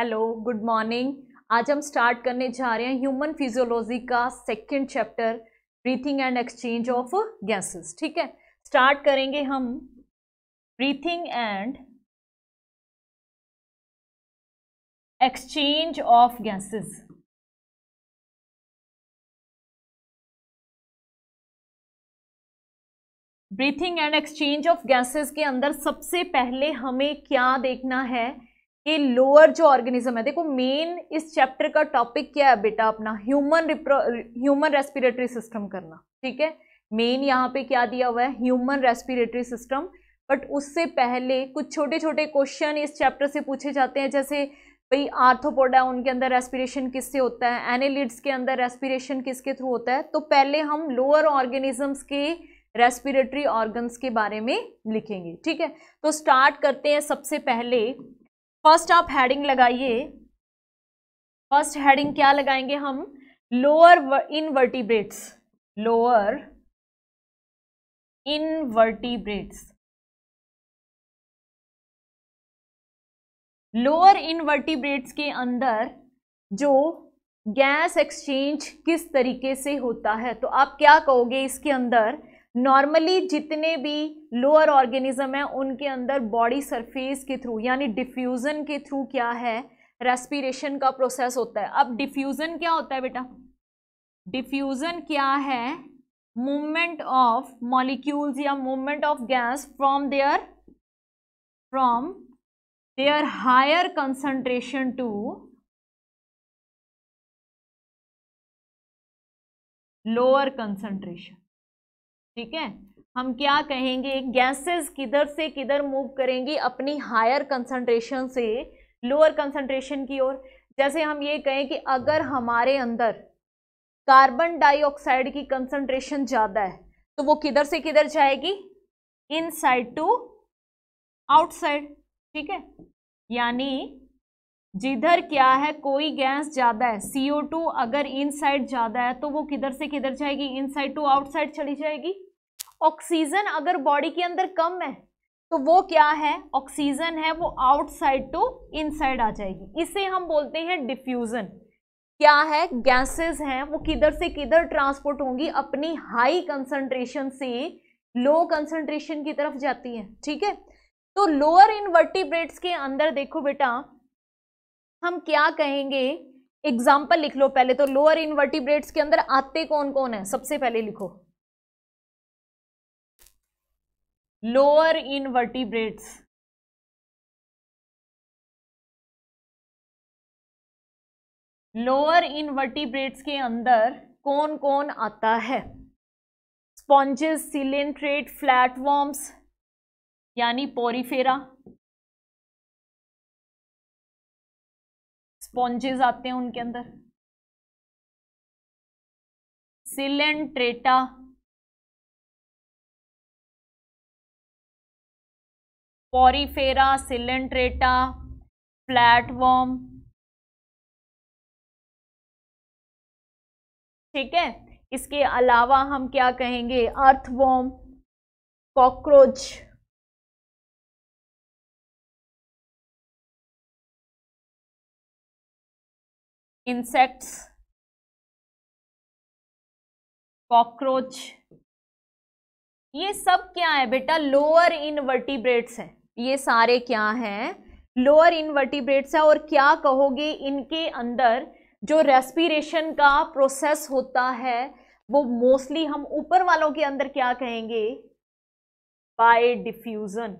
Hello good morning आज हम start करने जा रहे हैं ह्यूमन फिजियोलॉजी का second chapter breathing and exchange of gases ठीक है स्टार्ट करेंगे हम breathing and exchange of gases breathing and exchange of gases के अंदर सबसे पहले हमें क्या देखना है कि लोअर जो ऑर्गेनिज्म है देखो मेन इस चैप्टर का टॉपिक क्या है बेटा अपना ह्यूमन ह्यूमन रेस्पिरेटरी सिस्टम करना ठीक है मेन यहाँ पे क्या दिया हुआ है ह्यूमन रेस्पिरेटरी सिस्टम बट उससे पहले कुछ छोटे छोटे क्वेश्चन इस चैप्टर से पूछे जाते हैं जैसे भाई आर्थोपोडा उनके अंदर रेस्पिरेशन किससे होता है एनेलिड्स के अंदर रेस्पिरेशन किसके थ्रू होता है तो पहले हम लोअर ऑर्गेनिजम्स के रेस्पिरेटरी ऑर्गन्स के बारे में लिखेंगे ठीक है तो स्टार्ट करते हैं सबसे पहले फर्स्ट आप हेडिंग लगाइए फर्स्ट हेडिंग क्या लगाएंगे हम lower invertebrates lower invertebrates lower invertebrates के अंदर जो गैस एक्सचेंज किस तरीके से होता है तो आप क्या कहोगे इसके अंदर नॉर्मली जितने भी लोअर ऑर्गेनिज्म हैं उनके अंदर बॉडी सरफेस के थ्रू यानी डिफ्यूज़न के थ्रू क्या है रेस्पिरेशन का प्रोसेस होता है अब डिफ्यूज़न क्या होता है बेटा डिफ्यूज़न क्या है मूवमेंट ऑफ मॉलिक्यूल्स या movement of gas from there from there higher concentration to lower concentration ठीक है हम क्या कहेंगे गैसेस किधर से किधर मूव करेंगी अपनी हायर कंसंट्रेशन से लोअर कंसंट्रेशन की ओर जैसे हम ये कहें कि अगर हमारे अंदर कार्बन डाइऑक्साइड की कंसंट्रेशन ज़्यादा है तो वो किधर से किधर जाएगी इनसाइड टू आउटसाइड ठीक है यानी जिधर क्या है कोई गैस ज़्यादा है CO2 अगर इनसाइड ज़्यादा है तो वो किधर से किधर जाएगी इनसाइड टू आउटसाइड चली जाएगी ऑक्सीजन अगर बॉडी के अंदर कम है तो वो क्या है ऑक्सीजन है वो आउटसाइड टू इनसाइड आ जाएगी इसे हम बोलते हैं डिफ्यूज़न क्या है गैसेस हैं वो किधर से किधर ट्रांसपोर्ट होंगी अपनी हाई कंसंट्रेशन से लो कंसंट्रेशन की तरफ जाती हैं ठीक है तो लोअर इनवर्टिब्रेट्स के अंदर देखो बेटा हम क्या कहेंगे एग्जाम्पल लिख लो पहले तो लोअर इनवर्टिब्रेट्स के अंदर आते कौन कौन है सबसे पहले लिखो लोअर इनवर्टिब्रेट्स लोअर इनवर्टिब्रेट्स के अंदर कौन कौन आता है स्पॉन्जेस सिलेंट्रेट फ्लैटवॉर्म्स यानी पोरीफेरा स्पॉन्जेस आते हैं उनके अंदर सिलेंट्रेटा पॉरीफेरा सिलेंट्रेटा फ्लैटवॉर्म ठीक है इसके अलावा हम क्या कहेंगे अर्थवॉर्म कॉकरोच insects कॉकरोच ये सब क्या है बेटा लोअर इनवर्टिब्रेट्स हैं ये सारे क्या हैं लोअर इनवर्टिब्रेट्स है और क्या कहोगे इनके अंदर जो रेस्पिरेशन का प्रोसेस होता है वो मोस्टली हम ऊपर वालों के अंदर क्या कहेंगे बाय डिफ्यूजन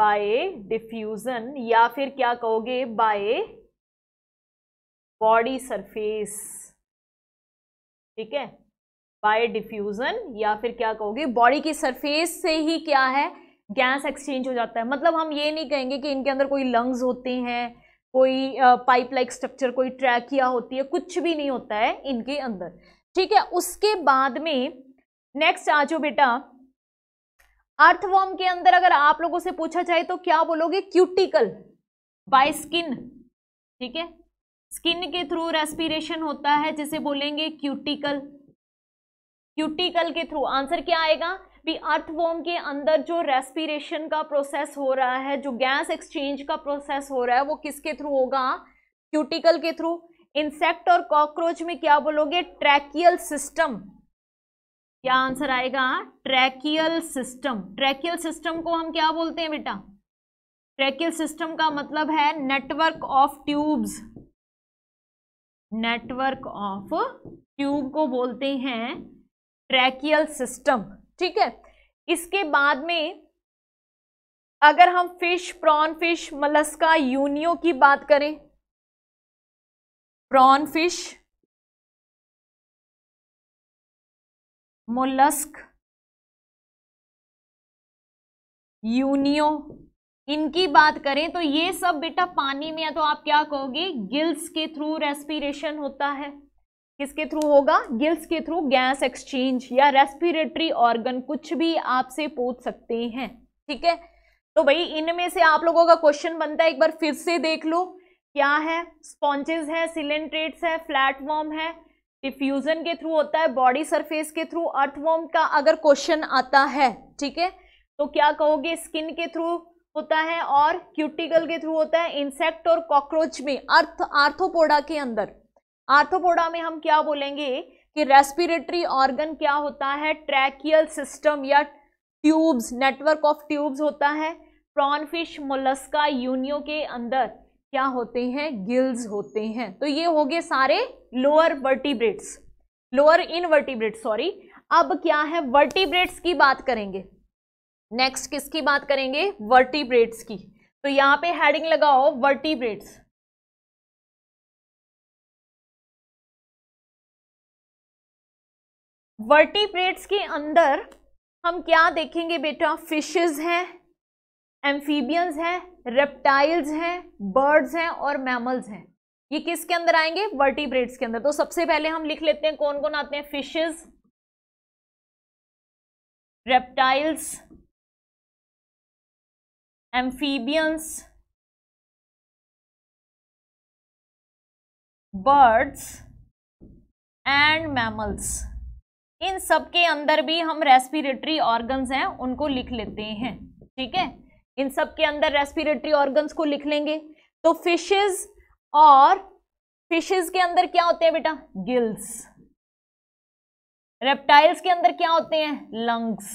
बाय डिफ्यूजन या फिर क्या कहोगे बाय बॉडी सरफेस ठीक है बाय डिफ्यूजन या फिर क्या कहोगे बॉडी की सरफेस से ही क्या है गैस एक्सचेंज हो जाता है मतलब हम ये नहीं कहेंगे कि इनके अंदर कोई लंग्स होते हैं कोई पाइप लाइक स्ट्रक्चर कोई ट्रैकिया होती है कुछ भी नहीं होता है इनके अंदर ठीक है उसके बाद में नेक्स्ट आ जाओ बेटा अर्थवॉर्म के अंदर अगर आप लोगों से पूछा जाए तो क्या बोलोगे क्यूटिकल बाय स्किन ठीक है स्किन के थ्रू रेस्पिरेशन होता है जिसे बोलेंगे क्यूटिकल क्यूटिकल के थ्रू आंसर क्या आएगा भी अर्थवॉर्म के अंदर जो रेस्पिरेशन का प्रोसेस हो रहा है जो गैस एक्सचेंज का प्रोसेस हो रहा है वो किसके थ्रू होगा क्यूटिकल के थ्रू इंसेक्ट और कॉकरोच में क्या बोलोगे ट्रैकियल सिस्टम क्या आंसर आएगा ट्रैकियल सिस्टम ट्रैकियल सिस्टम को हम क्या बोलते हैं बेटा ट्रैकियल सिस्टम का मतलब है network of tubes network of tube को बोलते हैं ट्रैकियल सिस्टम ठीक है इसके बाद में अगर हम fish prawn fish Mollusca Unio की बात करें प्रॉन फिश मोलस्क यूनियो इनकी बात करें तो ये सब बेटा पानी में या तो आप क्या कहोगे गिल्स के थ्रू रेस्पिरेशन होता है किसके थ्रू होगा गिल्स के थ्रू गैस एक्सचेंज या रेस्पिरेटरी ऑर्गन कुछ भी आपसे पूछ सकते हैं ठीक है तो भाई इनमें से आप लोगों का क्वेश्चन बनता है एक बार फिर से देख लो क्या है स्पॉन्जेस है सिलेंट्रेट्स है फ्लैटफॉर्म है डिफ्यूजन के थ्रू होता है बॉडी सरफेस के थ्रू अर्थवॉर्म का अगर क्वेश्चन आता है ठीक है तो क्या कहोगे स्किन के थ्रू होता है और क्यूटिकल के थ्रू होता है इंसेक्ट और कॉकरोच में अर्थ आर्थोपोडा के अंदर आर्थोपोडा में हम क्या बोलेंगे कि रेस्पिरेटरी ऑर्गन क्या होता है ट्रैकियल सिस्टम या ट्यूब्स नेटवर्क ऑफ ट्यूब्स होता है प्रॉनफिश मोलस्का यूनियो के अंदर क्या होते हैं गिल्स होते हैं तो ये हो गए सारे lower vertebrates lower invertebrate sorry अब क्या है वर्टिब्रेट्स की बात करेंगे नेक्स्ट किसकी बात करेंगे वर्टिब्रेट्स की तो यहां पे हेडिंग लगाओ वर्टिब्रेट्स वर्टिब्रेट्स के अंदर हम क्या देखेंगे बेटा फिशेस हैं एम्फीबियंस हैं रेप्टाइल्स हैं बर्ड्स हैं और मैमल्स हैं ये किसके अंदर आएंगे वर्टिब्रेट्स के अंदर तो सबसे पहले हम लिख लेते हैं कौन कौन आते हैं fishes reptiles amphibians birds and mammals इन सब के अंदर भी हम रेस्पिरेटरी ऑर्गन्स हैं उनको लिख लेते हैं ठीक है इन सब के अंदर रेस्पिरेटरी ऑर्गन्स को लिख लेंगे तो फिशेज और फिशेज के अंदर क्या होते हैं बेटा गिल्स रेप्टाइल्स के अंदर क्या होते हैं लंग्स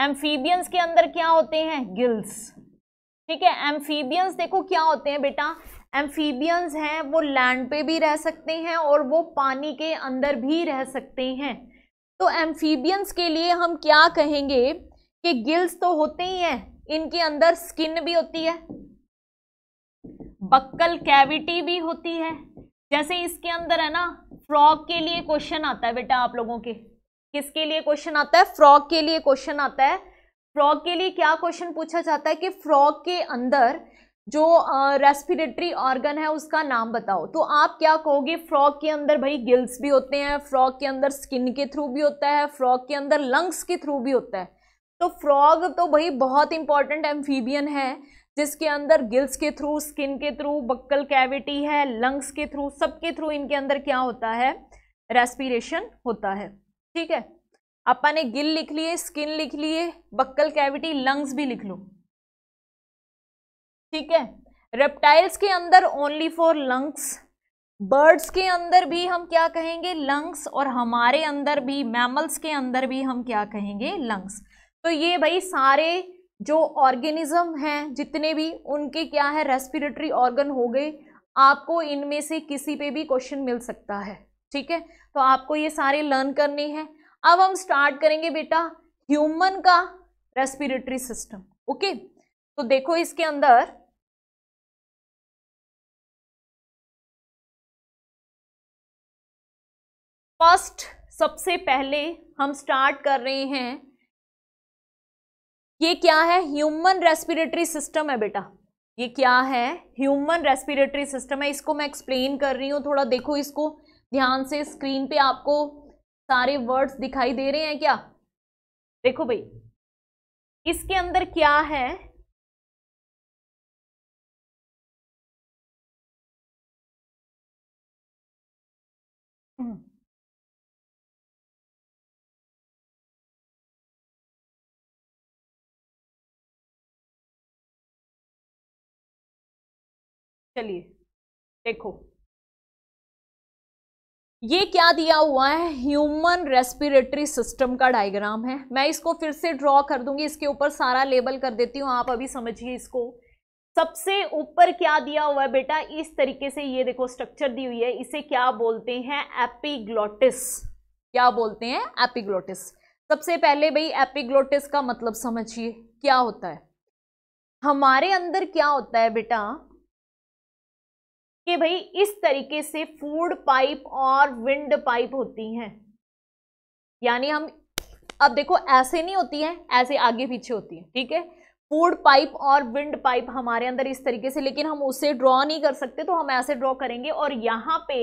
एम्फीबियंस के अंदर क्या होते हैं गिल्स ठीक है एम्फीबियंस देखो क्या होते हैं बेटा एम्फीबियंस हैं वो लैंड पे भी रह सकते हैं और वो पानी के अंदर भी रह सकते हैं तो एम्फीबियंस के लिए हम क्या कहेंगे कि गिल्स तो होते ही हैं इनके अंदर स्किन भी होती है बक्कल कैविटी भी होती है जैसे इसके अंदर है ना फ्रॉक के लिए क्वेश्चन आता है बेटा आप लोगों के किसके लिए क्वेश्चन आता है फ्रॉक के लिए क्वेश्चन आता है फ्रॉक के लिए क्या क्वेश्चन पूछा जाता है कि फ्रॉक के अंदर जो रेस्पिरेटरी ऑर्गन है उसका नाम बताओ तो आप क्या कहोगे फ्रॉक के अंदर भाई गिल्स भी होते हैं फ्रॉक के अंदर स्किन के थ्रू भी होता है फ्रॉक के अंदर लंग्स के थ्रू भी होता है तो फ्रॉग तो भाई बहुत इंपॉर्टेंट एम्फीबियन है जिसके अंदर गिल्स के थ्रू स्किन के थ्रू बक्कल कैविटी है लंग्स के थ्रू सबके थ्रू इनके अंदर क्या होता है रेस्पिरेशन होता है ठीक है अपा ने गिल लिख लिए स्किन लिख लिए बक्कल कैविटी लंग्स भी लिख लो ठीक है रेप्टाइल्स के अंदर ओनली फॉर लंग्स बर्ड्स के अंदर भी हम क्या कहेंगे लंग्स और हमारे अंदर भी मैमल्स के अंदर भी हम क्या कहेंगे लंग्स तो ये भाई सारे जो ऑर्गेनिज्म हैं जितने भी उनके क्या है रेस्पिरेटरी ऑर्गन हो गए आपको इनमें से किसी पे भी क्वेश्चन मिल सकता है ठीक है तो आपको ये सारे लर्न करने हैं अब हम स्टार्ट करेंगे बेटा ह्यूमन का रेस्पिरेटरी सिस्टम ओके तो देखो इसके अंदर फर्स्ट सबसे पहले हम स्टार्ट कर रहे हैं ये क्या है ह्यूमन रेस्पिरेटरी सिस्टम है बेटा ये क्या है ह्यूमन रेस्पिरेटरी सिस्टम है इसको मैं एक्सप्लेन कर रही हूँ थोड़ा देखो इसको ध्यान से स्क्रीन पे आपको सारे वर्ड्स दिखाई दे रहे हैं क्या देखो भाई इसके अंदर क्या है चलिए देखो ये क्या दिया हुआ है ह्यूमन रेस्पिरेटरी सिस्टम का डायग्राम है मैं इसको फिर से ड्रॉ कर दूंगी इसके ऊपर सारा लेबल कर देती हूँ आप अभी समझिए इसको सबसे ऊपर क्या दिया हुआ है बेटा इस तरीके से ये देखो स्ट्रक्चर दी हुई है इसे क्या बोलते हैं एपिग्लोटिस क्या बोलते हैं एपिग्लोटिस सबसे पहले भाई एपिग्लोटिस का मतलब समझिए क्या होता है हमारे अंदर क्या होता है बेटा कि भाई इस तरीके से फूड पाइप और विंड पाइप होती हैं यानी हम अब देखो ऐसे नहीं होती हैं ऐसे आगे पीछे होती हैं ठीक है फूड पाइप और विंड पाइप हमारे अंदर इस तरीके से लेकिन हम उसे ड्रॉ नहीं कर सकते तो हम ऐसे ड्रॉ करेंगे और यहाँ पे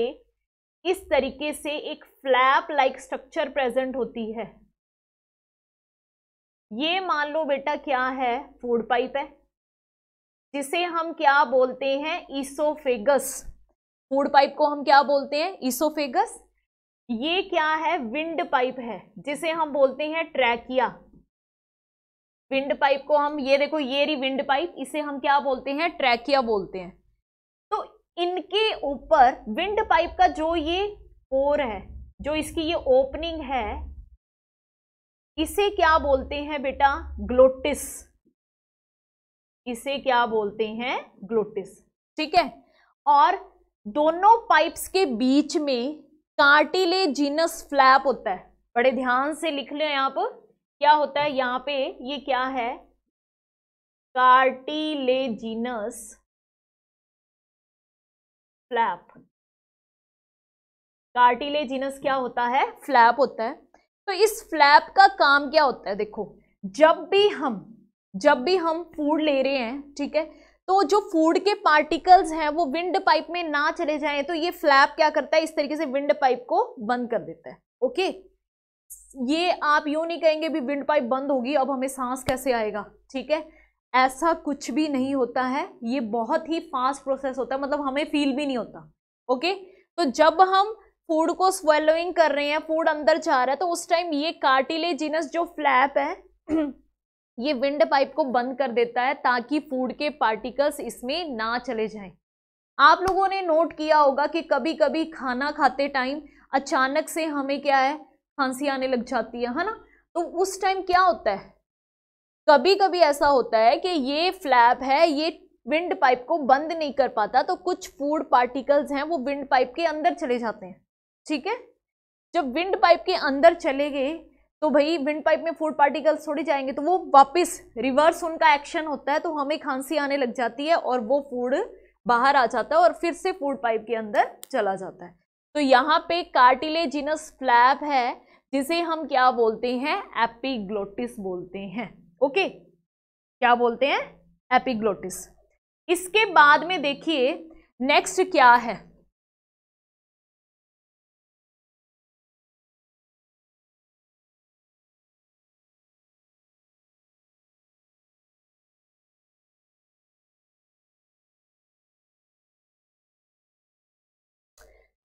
इस तरीके से एक फ्लैप लाइक स्ट्रक्चर प्रेजेंट होती है ये मान लो बेटा क्या है फूड पाइप है जिसे हम क्या बोलते हैं ईसोफेगस फूड पाइप को हम क्या बोलते हैं ईसोफेगस ये क्या है विंड पाइप है जिसे हम बोलते हैं ट्रैकिया विंड पाइप को हम ये देखो ये रही विंड पाइप इसे हम क्या बोलते हैं ट्रैकिया बोलते हैं तो इनके ऊपर विंड पाइप का जो ये ओर है जो इसकी ये ओपनिंग है इसे क्या बोलते हैं बेटा ग्लोटिस इसे क्या बोलते हैं ग्लोटिस ठीक है और दोनों पाइप्स के बीच में कार्टिले जीनस फ्लैप होता है बड़े ध्यान से लिख लें आप क्या होता है यहाँ पे ये क्या है cartilaginous flap cartilaginous क्या होता है फ्लैप होता है तो इस फ्लैप का काम क्या होता है देखो जब भी हम जब भी हम फूड ले रहे हैं ठीक है तो जो फूड के पार्टिकल्स हैं वो विंड पाइप में ना चले जाएं तो ये फ्लैप क्या करता है इस तरीके से विंड पाइप को बंद कर देता है ओके ये आप यू नहीं कहेंगे भी विंड पाइप बंद होगी अब हमें सांस कैसे आएगा ठीक है ऐसा कुछ भी नहीं होता है ये बहुत ही फास्ट प्रोसेस होता है मतलब हमें फील भी नहीं होता ओके तो जब हम फूड को स्वेलोइंग कर रहे हैं फूड अंदर जा रहा है तो उस टाइम ये कार्टिलेजिनस जो फ्लैप है ये विंड पाइप को बंद कर देता है ताकि फूड के पार्टिकल्स इसमें ना चले जाएं आप लोगों ने नोट किया होगा कि कभी कभी खाना खाते टाइम अचानक से हमें क्या है खांसी आने लग जाती है है ना तो उस टाइम क्या होता है कभी कभी ऐसा होता है कि ये फ्लैप है ये विंड पाइप को बंद नहीं कर पाता तो कुछ फूड पार्टिकल्स हैं वो विंड पाइप के अंदर चले जाते हैं ठीक है जब विंड पाइप के अंदर चले गए तो भाई विंड पाइप में फूड पार्टिकल्स थोड़ी जाएंगे तो वो वापस रिवर्स उनका एक्शन होता है तो हमें खांसी आने लग जाती है और वो फूड बाहर आ जाता है और फिर से फूड पाइप के अंदर चला जाता है तो यहाँ पे कार्टिलेजिनस फ्लैप है जिसे हम क्या बोलते हैं एपिग्लोटिस बोलते हैं ओके क्या बोलते हैं एपिग्लोटिस इसके बाद में देखिए नेक्स्ट क्या है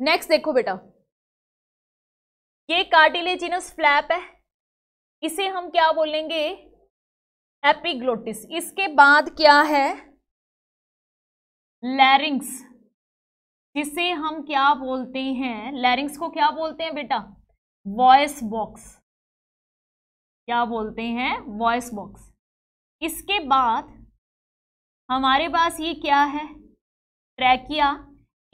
नेक्स्ट देखो बेटा ये कार्टिलेजिनस फ्लैप है इसे हम क्या बोलेंगे एपिग्लोटिस इसके बाद क्या है लैरिंग्स जिसे हम क्या बोलते हैं लैरिंग्स को क्या बोलते हैं बेटा वॉइस बॉक्स क्या बोलते हैं वॉइस बॉक्स इसके बाद हमारे पास ये क्या है ट्रैकिया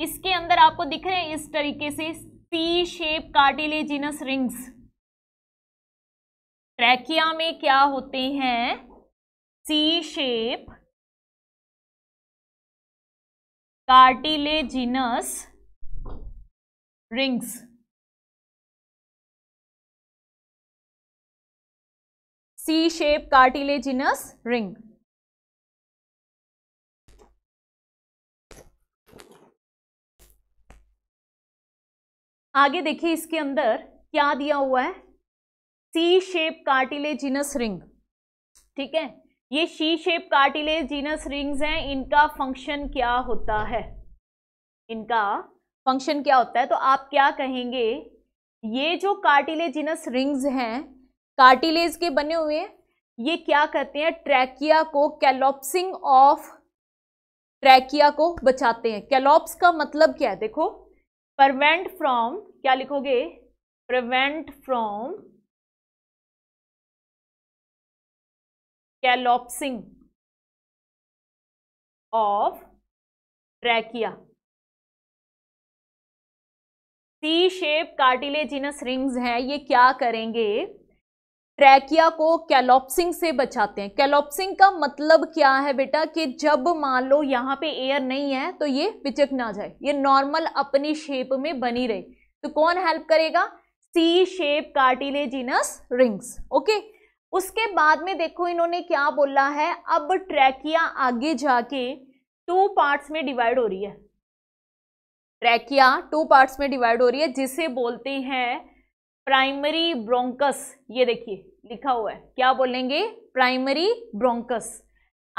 इसके अंदर आपको दिख रहे हैं इस तरीके से C shape cartilaginous rings trachea में क्या होते हैं C shape cartilaginous rings C shape cartilaginous ring आगे देखिए इसके अंदर क्या दिया हुआ है सी शेप कार्टिलेजिनस रिंग ठीक है ये सी शेप कार्टिलेजिनस रिंग्स हैं इनका फंक्शन क्या होता है इनका फंक्शन क्या होता है तो आप क्या कहेंगे ये जो कार्टिलेजिनस रिंग्स हैं कार्टिलेज के बने हुए हैं ये क्या करते हैं ट्रैकिया को कैलोप्सिंग ऑफ ट्रैकिया को बचाते हैं कैलोप्स का मतलब क्या है देखो प्रवेंट फ्रॉम क्या लिखोगे prevent from collapsing of trachea C shape cartilaginous rings हैं ये क्या करेंगे ट्रैकिया को कैलोप्सिंग से बचाते हैं कैलोप्सिंग का मतलब क्या है बेटा कि जब मान लो यहाँ पे एयर नहीं है तो ये पिचक ना जाए ये नॉर्मल अपनी शेप में बनी रहे तो कौन हेल्प करेगा C shape cartilaginous rings okay उसके बाद में देखो इन्होंने क्या बोला है अब ट्रैकिया आगे जाके टू पार्ट्स में डिवाइड हो रही है ट्रैकिया टू पार्ट्स में डिवाइड हो रही है जिसे बोलते हैं प्राइमरी ब्रोंकस ये देखिए लिखा हुआ है क्या बोलेंगे प्राइमरी ब्रोंकस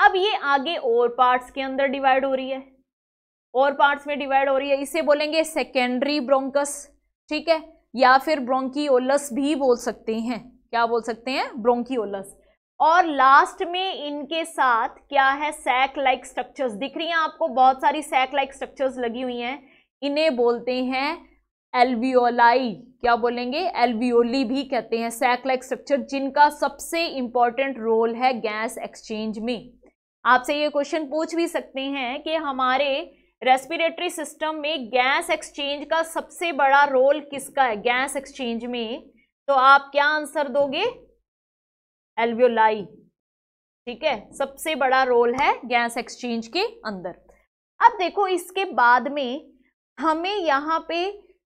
अब ये आगे और पार्ट्स के अंदर डिवाइड हो रही है और पार्ट्स में डिवाइड हो रही है इसे बोलेंगे सेकेंडरी ब्रोंकस ठीक है या फिर ब्रोंकिओलस भी बोल सकते हैं क्या बोल सकते हैं ब्रोंकियोलस और लास्ट में इनके साथ क्या है सैक लाइक स्ट्रक्चर्स दिख रही हैं आपको बहुत सारी सैक लाइक स्ट्रक्चर्स लगी हुई हैं इन्हें बोलते हैं एल्वियोलाई क्या बोलेंगे एल्वियोली भी कहते हैं सैकलाइक स्ट्रक्चर जिनका सबसे इंपॉर्टेंट रोल है गैस एक्सचेंज में आपसे ये क्वेश्चन पूछ भी सकते हैं कि हमारे रेस्पिरेटरी सिस्टम में गैस एक्सचेंज का सबसे बड़ा रोल किसका है गैस एक्सचेंज में तो आप क्या आंसर दोगे एल्वियोलाई ठीक है सबसे बड़ा रोल है गैस एक्सचेंज के अंदर अब देखो इसके बाद में हमें यहाँ पे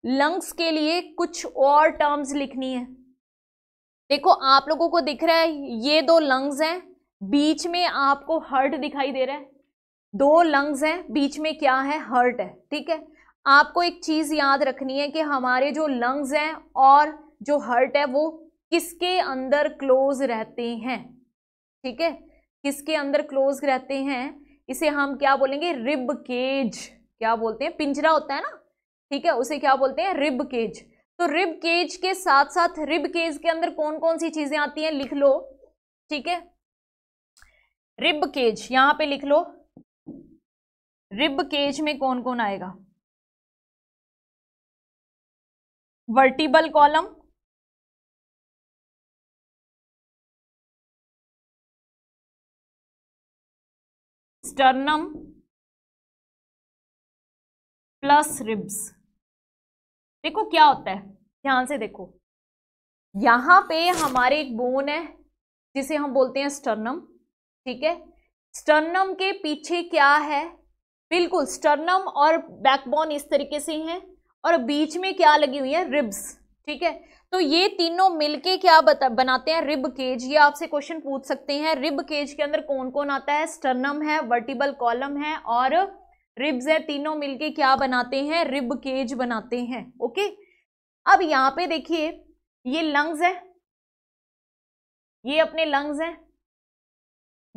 लंग्स के लिए कुछ और टर्म्स लिखनी है देखो आप लोगों को दिख रहा है ये दो लंग्स हैं बीच में आपको हर्ट दिखाई दे रहा है दो लंग्स हैं बीच में क्या है हर्ट है ठीक है आपको एक चीज़ याद रखनी है कि हमारे जो लंग्स हैं और जो हर्ट है वो किसके अंदर क्लोज रहते हैं ठीक है किसके अंदर क्लोज रहते हैं इसे हम क्या बोलेंगे रिब केज क्या बोलते हैं पिंजरा होता है ना ठीक है उसे क्या बोलते हैं रिब केज तो रिब केज के साथ साथ रिब केज के अंदर कौन कौन सी चीजें आती हैं लिख लो ठीक है रिब केज यहां पे लिख लो रिब केज में कौन कौन आएगा vertebral column sternum plus ribs देखो क्या होता है ध्यान से देखो यहाँ पे हमारे एक बोन है जिसे हम बोलते हैं स्टर्नम ठीक है स्टर्नम के पीछे क्या है बिल्कुल स्टर्नम और बैकबोन इस तरीके से हैं और बीच में क्या लगी हुई है रिब्स ठीक है तो ये तीनों मिलके क्या बता बनाते हैं रिब केज ये आपसे क्वेश्चन पूछ सकते हैं रिब केज के अंदर कौन कौन आता है स्टर्नम है वर्टिबल कॉलम है और रिब्स है तीनों मिलके क्या बनाते हैं रिब केज बनाते हैं ओके अब यहां पे देखिए ये लंग्स है ये अपने लंग्स हैं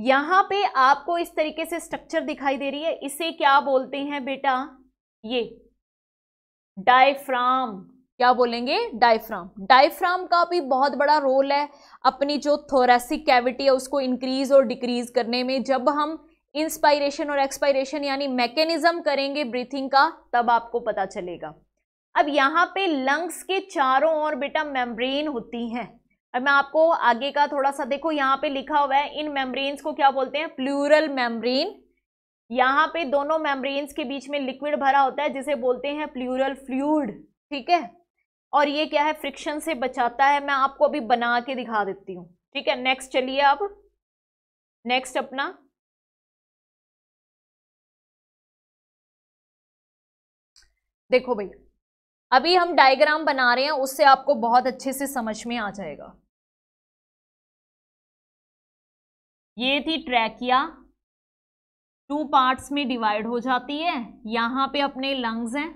यहां पे आपको इस तरीके से स्ट्रक्चर दिखाई दे रही है इसे क्या बोलते हैं बेटा ये डायफ्राम क्या बोलेंगे डायफ्राम डायफ्राम का भी बहुत बड़ा रोल है अपनी जो थोरेसिक कैविटी है उसको इंक्रीज और डिक्रीज करने में जब हम इंस्पायरेशन और एक्सपायरेशन यानी मैकेनिज्म करेंगे ब्रीथिंग का तब आपको पता चलेगा अब यहाँ पे लंग्स के चारों ओर बेटा मेम्ब्रेन होती हैं अब मैं आपको आगे का थोड़ा सा देखो यहाँ पे लिखा हुआ है इन मेम्ब्रेन्स को क्या बोलते हैं प्लूरल मेम्ब्रेन यहाँ पे दोनों मेम्ब्रेन्स के बीच में लिक्विड भरा होता है जिसे बोलते हैं प्लूरल फ्लूड ठीक है और ये क्या है फ्रिक्शन से बचाता है मैं आपको अभी बना के दिखा देती हूँ ठीक है नेक्स्ट चलिए अब नेक्स्ट अपना देखो भाई अभी हम डायग्राम बना रहे हैं उससे आपको बहुत अच्छे से समझ में आ जाएगा ये थी ट्रैकिया टू पार्ट्स में डिवाइड हो जाती है यहां पे अपने लंग्स हैं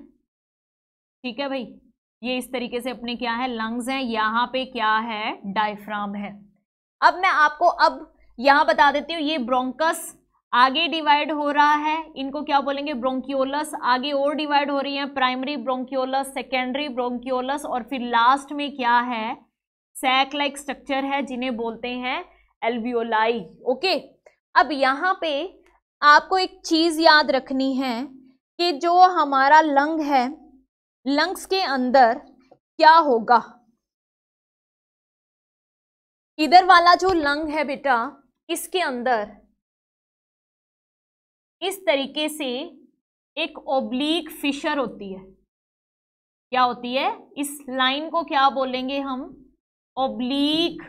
ठीक है भाई ये इस तरीके से अपने क्या है लंग्स हैं यहां पे क्या है डायफ्राम है अब मैं आपको अब यहां बता देती हूं ये ब्रोंकस आगे डिवाइड हो रहा है इनको क्या बोलेंगे ब्रोंकियोलस आगे और डिवाइड हो रही है प्राइमरी ब्रोंकियोलस सेकेंडरी ब्रोंकियोलस और फिर लास्ट में क्या है सैक लाइक स्ट्रक्चर है जिन्हें बोलते हैं एल्वियोलाई ओके अब यहाँ पे आपको एक चीज़ याद रखनी है कि जो हमारा लंग है लंग्स के अंदर क्या होगा इधर वाला जो लंग है बेटा इसके अंदर इस तरीके से एक ओब्लीक फिशर होती है क्या होती है इस लाइन को क्या बोलेंगे हम ओब्लिक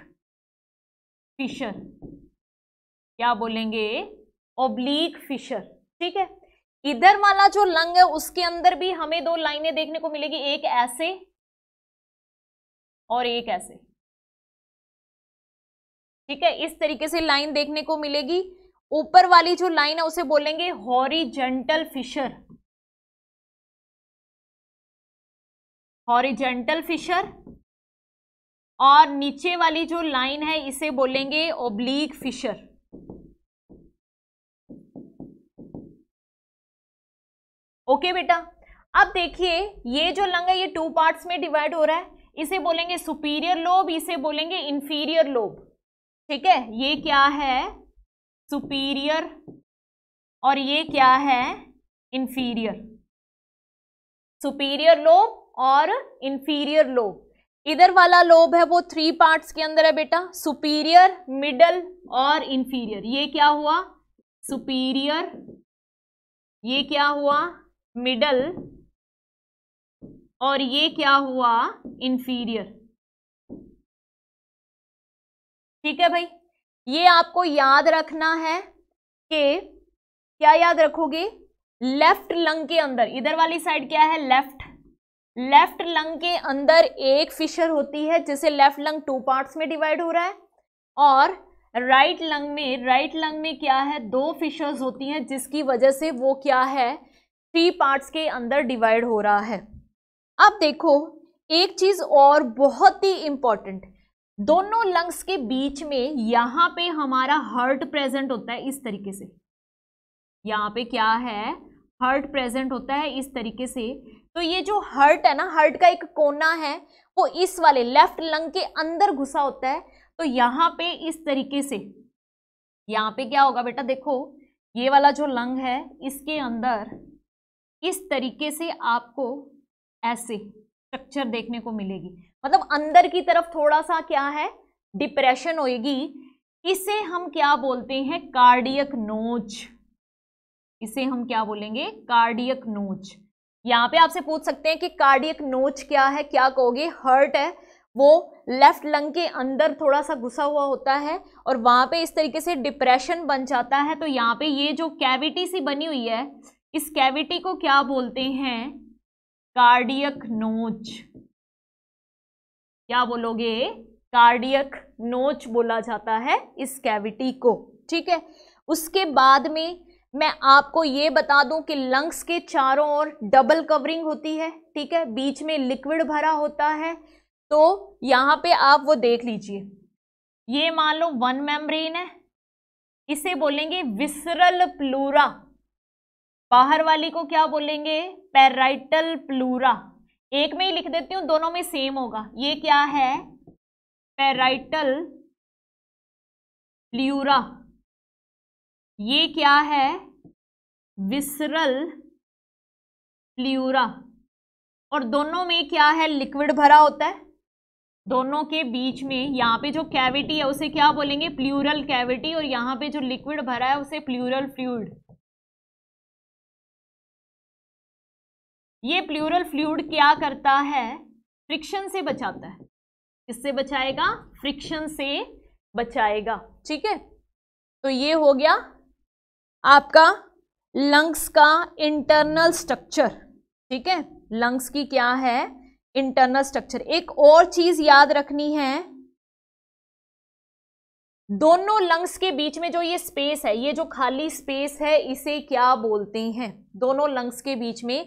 फिशर क्या बोलेंगे ओब्लिक फिशर ठीक है इधर वाला जो लंग है उसके अंदर भी हमें दो लाइनें देखने को मिलेगी एक ऐसे और एक ऐसे ठीक है इस तरीके से लाइन देखने को मिलेगी ऊपर वाली जो लाइन है उसे बोलेंगे हॉरिजेंटल फिशर हॉरिजेंटल फिशर और नीचे वाली जो लाइन है इसे बोलेंगे ओब्लीक फिशर ओके बेटा अब देखिए ये जो लंग है ये टू पार्ट्स में डिवाइड हो रहा है इसे बोलेंगे सुपीरियर लोब इसे बोलेंगे इंफीरियर लोब ठीक है ये क्या है सुपीरियर और ये क्या है इंफीरियर सुपीरियर लोब और इंफीरियर लोब इधर वाला लोब है वो थ्री पार्ट्स के अंदर है बेटा सुपीरियर मिडल और इंफीरियर ये क्या हुआ सुपीरियर ये क्या हुआ मिडल और ये क्या हुआ इंफीरियर ठीक है भाई ये आपको याद रखना है कि क्या याद रखोगे लेफ्ट लंग के अंदर इधर वाली साइड क्या है लेफ्ट लेफ्ट लंग के अंदर एक फिशर होती है जिसे लेफ्ट लंग टू पार्ट्स में डिवाइड हो रहा है और राइट right लंग में राइट right लंग में क्या है दो फिशर्स होती हैं जिसकी वजह से वो क्या है थ्री पार्ट्स के अंदर डिवाइड हो रहा है अब देखो एक चीज़ और बहुत ही इम्पॉर्टेंट दोनों लंग्स के बीच में यहां पे हमारा हर्ट प्रेजेंट होता है इस तरीके से यहाँ पे क्या है हर्ट प्रेजेंट होता है इस तरीके से तो ये जो हर्ट है ना हर्ट का एक कोना है वो इस वाले लेफ्ट लंग के अंदर घुसा होता है तो यहाँ पे इस तरीके से यहाँ पे क्या होगा बेटा देखो ये वाला जो लंग है इसके अंदर इस तरीके से आपको ऐसे स्ट्रक्चर देखने को मिलेगी मतलब अंदर की तरफ थोड़ा सा क्या है डिप्रेशन होएगी इसे हम क्या बोलते हैं कार्डियक नोच इसे हम क्या बोलेंगे कार्डियक नोच यहां पे आपसे पूछ सकते हैं कि कार्डियक नोच क्या है क्या कहोगे हर्ट है वो लेफ्ट लंग के अंदर थोड़ा सा घुसा हुआ होता है और वहां पे इस तरीके से डिप्रेशन बन जाता है तो यहाँ पे ये जो कैविटी सी बनी हुई है इस कैविटी को क्या बोलते हैं कार्डियक नोच क्या बोलोगे कार्डियक नोच बोला जाता है इस कैविटी को ठीक है उसके बाद में मैं आपको ये बता दूं कि लंग्स के चारों ओर डबल कवरिंग होती है ठीक है बीच में लिक्विड भरा होता है तो यहाँ पे आप वो देख लीजिए ये मान लो वन मेम्ब्रेन है इसे बोलेंगे विसरल प्लूरा बाहर वाली को क्या बोलेंगे पैराइटल प्लूरा एक में ही लिख देती हूँ दोनों में सेम होगा ये क्या है पेराइटल प्ल्यूरा ये क्या है विसरल प्ल्यूरा और दोनों में क्या है लिक्विड भरा होता है दोनों के बीच में यहाँ पे जो कैविटी है उसे क्या बोलेंगे प्लूरल कैविटी और यहाँ पे जो लिक्विड भरा है उसे प्लूरल फ्लूड ये प्लूरल फ्लूड क्या करता है फ्रिक्शन से बचाता है किससे बचाएगा फ्रिक्शन से बचाएगा ठीक है तो ये हो गया आपका लंग्स का इंटरनल स्ट्रक्चर ठीक है लंग्स की क्या है इंटरनल स्ट्रक्चर एक और चीज याद रखनी है दोनों लंग्स के बीच में जो ये स्पेस है ये जो खाली स्पेस है इसे क्या बोलते हैं दोनों लंग्स के बीच में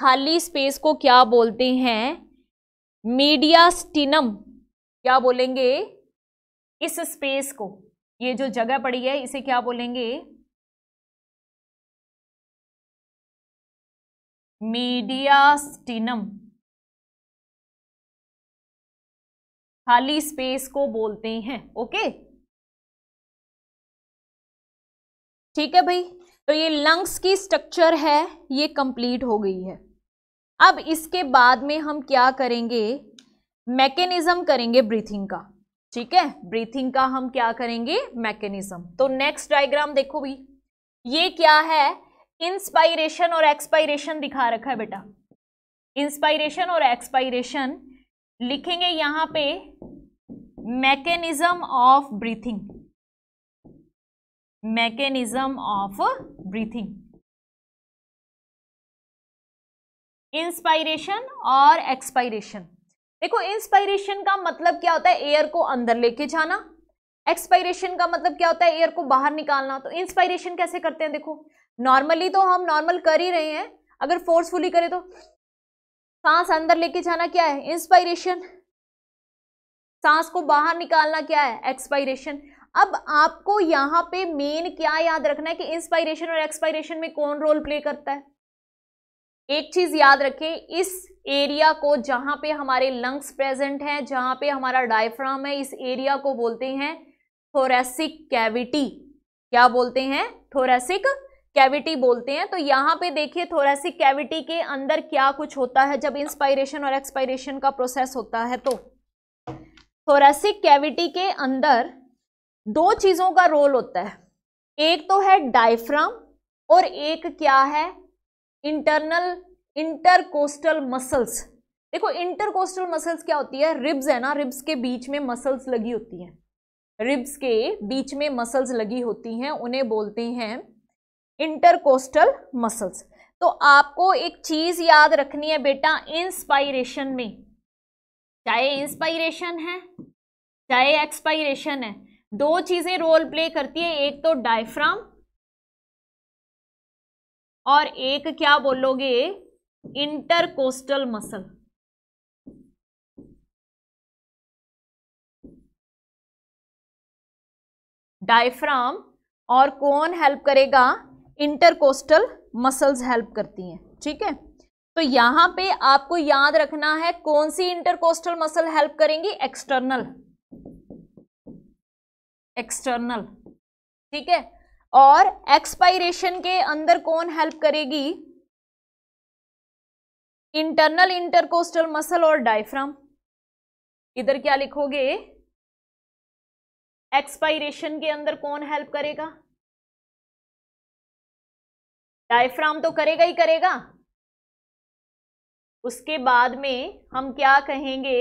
खाली स्पेस को क्या बोलते हैं मीडिया स्टिनम क्या बोलेंगे इस स्पेस को ये जो जगह पड़ी है इसे क्या बोलेंगे मीडिया स्टिनम खाली स्पेस को बोलते हैं ओके ठीक है भाई तो ये लंग्स की स्ट्रक्चर है ये कंप्लीट हो गई है अब इसके बाद में हम क्या करेंगे मैकेनिज्म करेंगे ब्रीथिंग का ठीक है ब्रीथिंग का हम क्या करेंगे मैकेनिज्म तो नेक्स्ट डायग्राम देखो भी ये क्या है इंस्पायरेशन और एक्सपायरेशन दिखा रखा है बेटा इंस्पायरेशन और एक्सपायरेशन लिखेंगे यहां पे mechanism of breathing mechanism of breathing inspiration और एक्सपायरेशन देखो इंस्पायरेशन का मतलब क्या होता है एयर को अंदर लेके जाना एक्सपायरेशन का मतलब क्या होता है एयर को बाहर निकालना तो इंस्पायरेशन कैसे करते हैं देखो नॉर्मली तो हम नॉर्मल कर ही रहे हैं अगर फोर्सफुली करें तो सांस अंदर लेके जाना क्या है इंस्पायरेशन सांस को बाहर निकालना क्या है एक्सपायरेशन अब आपको यहां पे मेन क्या याद रखना है कि इंस्पायरेशन और एक्सपायरेशन में कौन रोल प्ले करता है एक चीज़ याद रखें इस एरिया को जहां पे हमारे लंग्स प्रेजेंट हैं जहां पे हमारा डायफ्राम है इस एरिया को बोलते हैं थोरेसिक कैविटी क्या बोलते हैं थोरेसिक कैविटी बोलते हैं तो यहाँ पे देखिए थोरेसिक कैविटी के अंदर क्या कुछ होता है जब इंस्पायरेशन और एक्सपायरेशन का प्रोसेस होता है तो थोरेसिक कैविटी के अंदर दो चीज़ों का रोल होता है एक तो है डायफ्राम और एक क्या है इंटरनल इंटरकोस्टल मसल्स देखो इंटरकोस्टल मसल्स क्या होती है रिब्स है ना रिब्स के बीच में मसल्स लगी होती हैं रिब्स के बीच में मसल्स लगी होती हैं उन्हें बोलते हैं इंटरकोस्टल मसल्स तो आपको एक चीज याद रखनी है बेटा इंस्पायरेशन में चाहे इंस्पायरेशन है चाहे एक्सपायरेशन है दो चीजें रोल प्ले करती है एक तो डायफ्राम और एक क्या बोलोगे इंटरकोस्टल मसल डायफ्राम और कौन हेल्प करेगा इंटरकोस्टल मसल्स हेल्प करती हैं ठीक है तो यहां पे आपको याद रखना है कौन सी इंटरकोस्टल मसल हेल्प करेंगी एक्सटर्नल एक्सटर्नल ठीक है और एक्सपायरेशन के अंदर कौन हेल्प करेगी इंटरनल इंटरकोस्टल मसल और डायफ्राम इधर क्या लिखोगे एक्सपायरेशन के अंदर कौन हेल्प करेगा डायफ्राम तो करेगा ही करेगा उसके बाद में हम क्या कहेंगे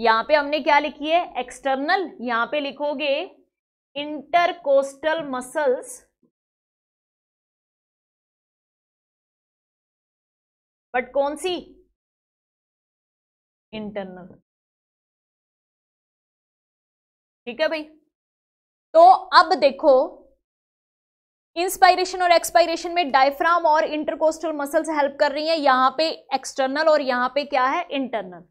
यहां पे हमने क्या लिखी है एक्सटर्नल यहां पे लिखोगे इंटरकोस्टल मसल्स बट कौन सी इंटरनल ठीक है भाई तो अब देखो इंस्पायरेशन और एक्सपायरेशन में डायफ्राम और इंटरकोस्टल मसल्स हेल्प कर रही हैं यहां पे एक्सटर्नल और यहां पे क्या है इंटरनल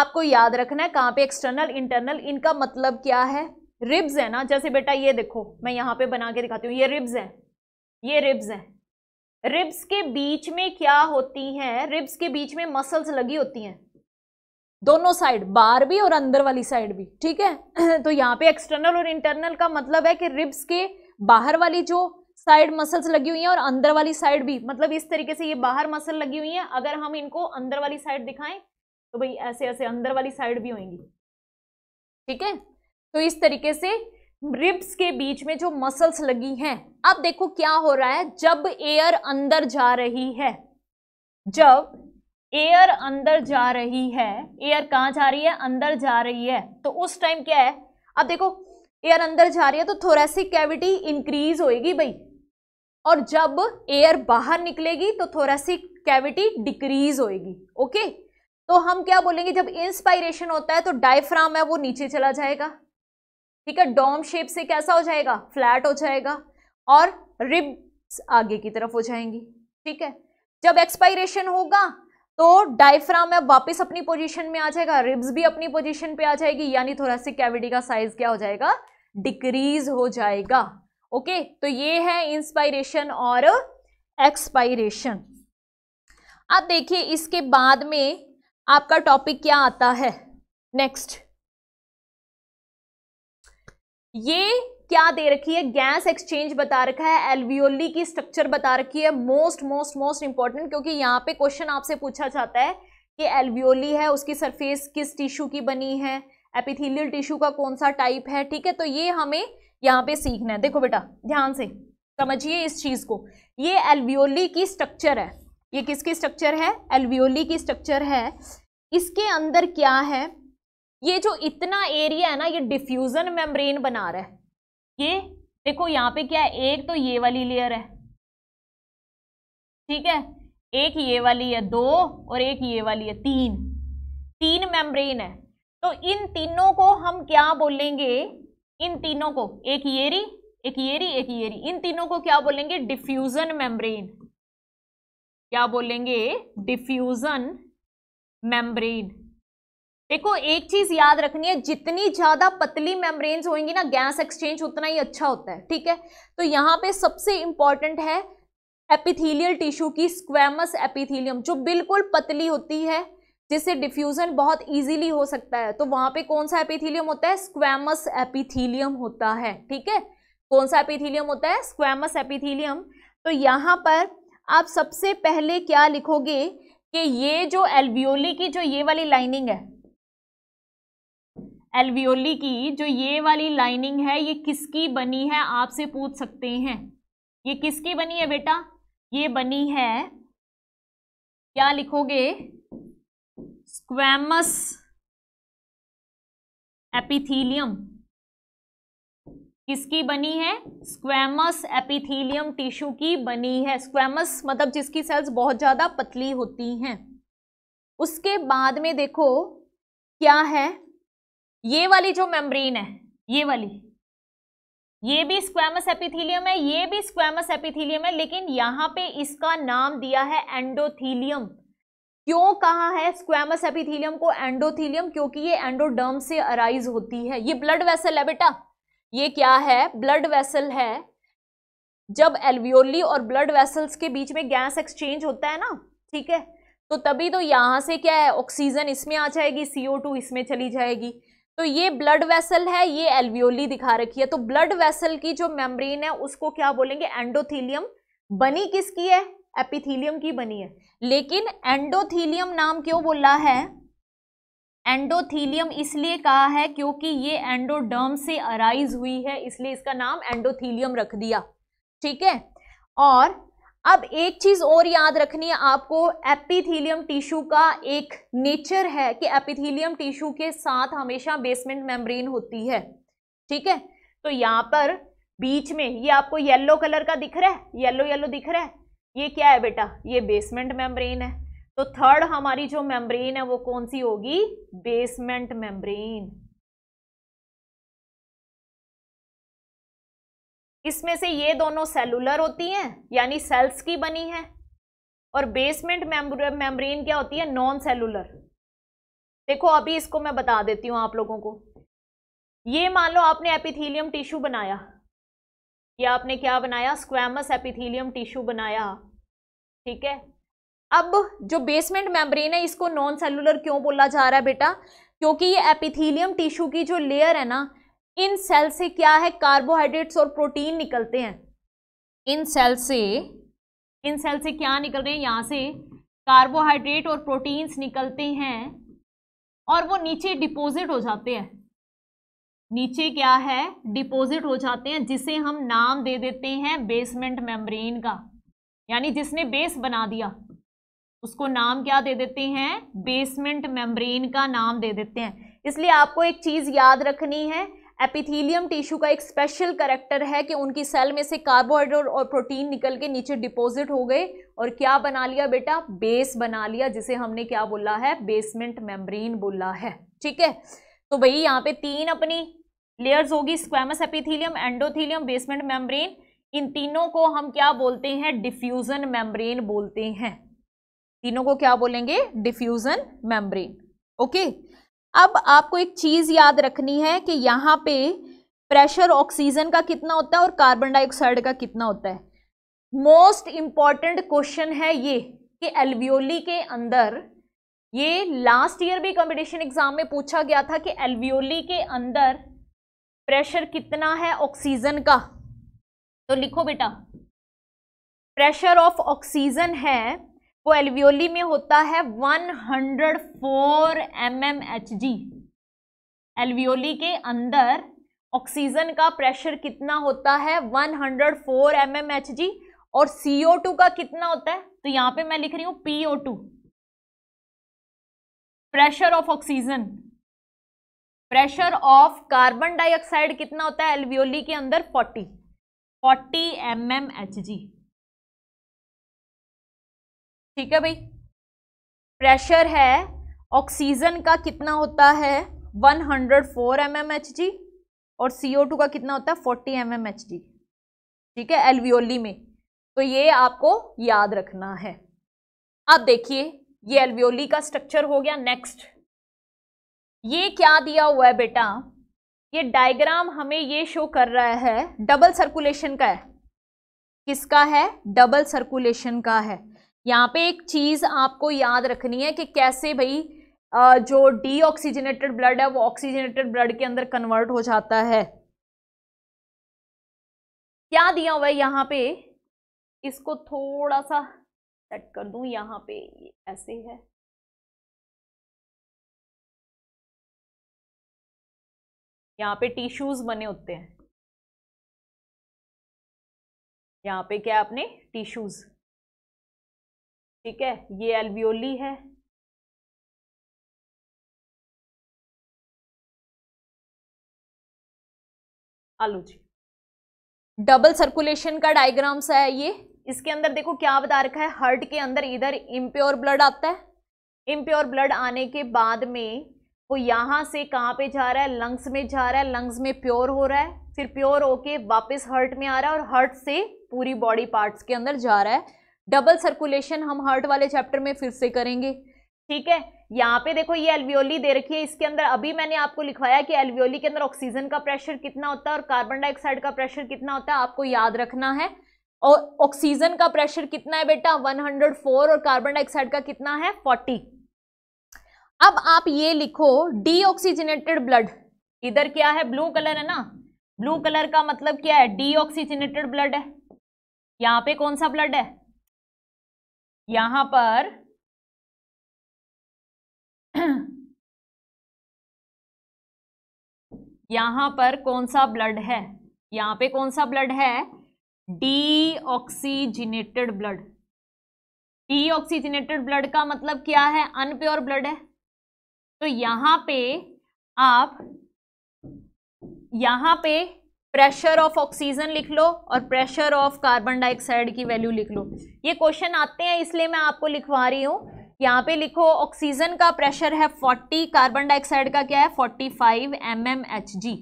आपको याद रखना है कहां पे एक्सटर्नल इंटरनल इनका मतलब क्या है रिब्स है ना जैसे बेटा ये देखो मैं यहाँ पे बना के दिखाती हूँ ये रिब्स हैं ये रिब्स हैं रिब्स के बीच में क्या होती हैं रिब्स के बीच में मसल्स लगी होती हैं दोनों साइड बाहर भी और अंदर वाली साइड भी ठीक है तो यहाँ पे एक्सटर्नल और इंटरनल का मतलब है कि रिब्स के बाहर वाली जो साइड मसल्स लगी हुई हैं और अंदर वाली साइड भी मतलब इस तरीके से ये बाहर मसल लगी हुई हैं अगर हम इनको अंदर वाली साइड दिखाएं तो भाई ऐसे ऐसे अंदर वाली साइड भी होंगी ठीक है तो इस तरीके से रिब्स के बीच में जो मसल्स लगी हैं अब देखो क्या हो रहा है जब एयर अंदर जा रही है जब एयर अंदर जा रही है एयर कहाँ जा रही है अंदर जा रही है तो उस टाइम क्या है अब देखो एयर अंदर जा रही है तो थोरेसिक कैविटी इंक्रीज होएगी भाई और जब एयर बाहर निकलेगी तो थोरेसिक कैविटी डिक्रीज होएगी ओके तो हम क्या बोलेंगे जब इंस्पायरेशन होता है तो डायफ्राम है वो नीचे चला जाएगा ठीक है डोम शेप से कैसा हो जाएगा फ्लैट हो जाएगा और रिब्स आगे की तरफ हो जाएंगी ठीक है जब एक्सपायरेशन होगा तो डायफ्राम है वापस अपनी पोजीशन में आ जाएगा रिब्स भी अपनी पोजीशन पे आ जाएगी यानी थोड़ा सा कैविटी का साइज क्या हो जाएगा डिक्रीज हो जाएगा ओके तो ये है इंस्पायरेशन और एक्सपायरेशन अब देखिए इसके बाद में आपका टॉपिक क्या आता है नेक्स्ट ये क्या दे रखी है गैस एक्सचेंज बता रखा है एल्वियोली की स्ट्रक्चर बता रखी है मोस्ट मोस्ट मोस्ट इंपॉर्टेंट क्योंकि यहाँ पे क्वेश्चन आपसे पूछा जाता है कि एल्वियोली है उसकी सरफेस किस टिश्यू की बनी है एपिथीलियल टिश्यू का कौन सा टाइप है ठीक है तो ये हमें यहाँ पे सीखना है देखो बेटा ध्यान से समझिए इस चीज़ को ये एल्वियोली की स्ट्रक्चर है ये किसकी स्ट्रक्चर है एल्वियोली की स्ट्रक्चर है इसके अंदर क्या है ये जो इतना एरिया है ना ये डिफ्यूजन मेम्ब्रेन बना रहा है ये देखो यहाँ पे क्या है एक तो ये वाली लेयर है ठीक है एक ये वाली है दो और एक ये वाली है तीन तीन मेम्ब्रेन है तो इन तीनों को हम क्या बोलेंगे इन तीनों को एक येरी एक येरी एक येरी इन तीनों को क्या बोलेंगे डिफ्यूजन मेम्ब्रेन क्या बोलेंगे डिफ्यूजन मेम्ब्रेन देखो एक चीज याद रखनी है जितनी ज्यादा पतली मेम्ब्रेन्स होंगी ना गैस एक्सचेंज उतना ही अच्छा होता है ठीक है तो यहाँ पे सबसे इंपॉर्टेंट है एपिथीलियल टिश्यू की स्क्वेमस एपिथीलियम जो बिल्कुल पतली होती है जिससे डिफ्यूजन बहुत इजीली हो सकता है तो वहां पे कौन सा एपिथीलियम होता है स्क्वेमस एपिथीलियम होता है ठीक है कौन सा एपिथीलियम होता है स्क्वेमस एपिथीलियम तो यहाँ पर आप सबसे पहले क्या लिखोगे कि ये जो एल्वियोली की जो ये वाली लाइनिंग है एलवियोली की जो ये वाली लाइनिंग है ये किसकी बनी है आपसे पूछ सकते हैं ये किसकी बनी है बेटा ये बनी है क्या लिखोगे स्क्वेमस एपिथीलियम किसकी बनी है स्क्वेमस एपिथीलियम टिश्यू की बनी है स्क्वेमस मतलब जिसकी सेल्स बहुत ज़्यादा पतली होती हैं उसके बाद में देखो क्या है ये वाली जो मेम्ब्रेन है ये वाली ये भी स्क्वेमस एपिथीलियम है ये भी स्क्वेमस एपिथीलियम है लेकिन यहां पे इसका नाम दिया है एंडोथीलियम क्यों कहा है स्क्वेमस एपिथीलियम को एंडोथीलियम क्योंकि ये एंडोडर्म से अराइज होती है ये ब्लड वेसल है बेटा ये क्या है ब्लड वेसल है जब एल्वियोली और ब्लड वेसल्स के बीच में गैस एक्सचेंज होता है ना ठीक है तो तभी तो यहां से क्या है ऑक्सीजन इसमें आ जाएगी सीओ टू इसमें चली जाएगी तो ये ब्लड वेसल है ये एल्वियोली दिखा रखी है तो ब्लड वेसल की जो मेम्ब्रेन है उसको क्या बोलेंगे एंडोथीलियम बनी किसकी है एपिथीलियम की बनी है लेकिन एंडोथीलियम नाम क्यों बोला है एंडोथीलियम इसलिए कहा है क्योंकि ये एंडोडर्म से अराइज हुई है इसलिए इसका नाम एंडोथीलियम रख दिया ठीक है और अब एक चीज़ और याद रखनी है आपको एपिथीलियम टिश्यू का एक नेचर है कि एपिथीलियम टिश्यू के साथ हमेशा बेसमेंट मेम्ब्रेन होती है ठीक है तो यहाँ पर बीच में ये आपको येलो कलर का दिख रहा है येलो येलो दिख रहा है ये क्या है बेटा ये बेसमेंट मेम्ब्रेन है तो थर्ड हमारी जो मेम्ब्रेन है वो कौन सी होगी बेसमेंट मेम्ब्रेन इसमें से ये दोनों सेलुलर होती हैं यानी सेल्स की बनी है और बेसमेंट मेम्ब्रेन क्या होती है नॉन सेलुलर देखो अभी इसको मैं बता देती हूँ आप लोगों को ये मान लो आपने एपिथीलियम टिश्यू बनाया या आपने क्या बनाया स्क्वेमस एपिथीलियम टिश्यू बनाया ठीक है अब जो बेसमेंट मेम्ब्रेन है इसको नॉन सेलुलर क्यों बोला जा रहा है बेटा क्योंकि ये एपिथीलियम टिश्यू की जो लेयर है ना इन सेल से क्या है कार्बोहाइड्रेट्स और प्रोटीन निकलते हैं इन सेल से इन सेल से क्या निकल रहे हैं यहाँ से कार्बोहाइड्रेट और प्रोटीन्स निकलते हैं और वो नीचे डिपोजिट हो जाते हैं नीचे क्या है डिपोजिट हो जाते हैं जिसे हम नाम दे देते हैं बेसमेंट मेम्ब्रेन का यानी जिसने बेस बना दिया उसको नाम क्या दे देते हैं बेसमेंट मेम्ब्रेन का नाम दे देते हैं इसलिए आपको एक चीज़ याद रखनी है एपिथीलियम टिश्यू का एक स्पेशल करेक्टर है कि उनकी सेल में से कार्बोहाइड्रेट और प्रोटीन निकल के नीचे डिपॉजिट हो गए और क्या बना लिया बेटा बेस बना लिया जिसे हमने क्या बोला है बेसमेंट मेम्ब्रेन बोला है ठीक है तो भाई यहाँ पे तीन अपनी लेयर्स होगी squamous epithelium endothelium basement membrane इन तीनों को हम क्या बोलते हैं डिफ्यूजन मेम्ब्रेन बोलते हैं तीनों को क्या बोलेंगे डिफ्यूजन मेम्ब्रेन ओके okay? अब आपको एक चीज़ याद रखनी है कि यहाँ पे प्रेशर ऑक्सीजन का कितना होता है और कार्बन डाइऑक्साइड का कितना होता है मोस्ट इंपॉर्टेंट क्वेश्चन है ये कि एल्वियोली के अंदर ये लास्ट ईयर भी कंपटीशन एग्जाम में पूछा गया था कि एल्वियोली के अंदर प्रेशर कितना है ऑक्सीजन का तो लिखो बेटा प्रेशर ऑफ ऑक्सीजन है वो एलवियोली में होता है 104 hundred four M M H G alveoli के अंदर ऑक्सीजन का प्रेशर कितना होता है 104 hundred four M M H G और सीओ टू का कितना होता है तो यहाँ पे मैं लिख रही हूँ PO two pressure of oxygen pressure of carbon dioxide कितना होता है एलवियोली के अंदर 40 40 एम एम एच जी ठीक है भाई प्रेशर है ऑक्सीजन का कितना होता है 104 हंड्रेड और CO2 का कितना होता है 40 एम ठीक है एलवियोली में तो ये आपको याद रखना है अब देखिए ये एलवियोली का स्ट्रक्चर हो गया नेक्स्ट ये क्या दिया हुआ है बेटा ये डायग्राम हमें ये शो कर रहा है डबल सर्कुलेशन का है किसका है डबल सर्कुलेशन का है यहाँ पे एक चीज़ आपको याद रखनी है कि कैसे भाई जो डीऑक्सीजनेटेड ब्लड है वो ऑक्सीजनेटेड ब्लड के अंदर कन्वर्ट हो जाता है क्या दिया हुआ है यहाँ पे इसको थोड़ा सा सेट कर दूं यहाँ पे ऐसे है यहाँ पे टिश्यूज बने होते हैं यहाँ पे क्या आपने टिश्यूज़ ठीक है ये एल्वियोली है जी डबल सर्कुलेशन का डायग्राम्स है ये इसके अंदर देखो क्या बता रखा है हर्ट के अंदर इधर इम्प्योर ब्लड आता है इम्प्योर ब्लड आने के बाद में वो यहाँ से कहाँ पे जा रहा है लंग्स में जा रहा है लंग्स में प्योर हो रहा है फिर प्योर होके वापस हर्ट में आ रहा है और हर्ट से पूरी बॉडी पार्ट्स के अंदर जा रहा है डबल सर्कुलेशन हम हार्ट वाले चैप्टर में फिर से करेंगे ठीक है यहाँ पे देखो ये एल्वियोली दे रखी है इसके अंदर अभी मैंने आपको लिखवाया कि एल्वियोली के अंदर ऑक्सीजन का प्रेशर कितना होता है और कार्बन डाइऑक्साइड का प्रेशर कितना होता है आपको याद रखना है और ऑक्सीजन का प्रेशर कितना है बेटा 104 और कार्बन डाइऑक्साइड का कितना है 40 अब आप ये लिखो डीऑक्सीजनेटेड ब्लड इधर क्या है ब्लू कलर है ना ब्लू कलर का मतलब क्या है डीऑक्सीजनेटेड ब्लड है यहाँ पे कौन सा ब्लड है यहां पर यहां पर कौन सा ब्लड है यहां पे कौन सा ब्लड है डीऑक्सीजिनेटेड ब्लड डीऑक्सीजिनेटेड ब्लड का मतलब क्या है अनप्योर ब्लड है तो यहां पे आप यहां पे प्रेशर ऑफ ऑक्सीजन लिख लो और प्रेशर ऑफ कार्बन डाइऑक्साइड की वैल्यू लिख लो ये क्वेश्चन आते हैं इसलिए मैं आपको लिखवा रही हूँ यहाँ पे लिखो ऑक्सीजन का प्रेशर है 40 कार्बन डाइऑक्साइड का क्या है 45 फाइव mm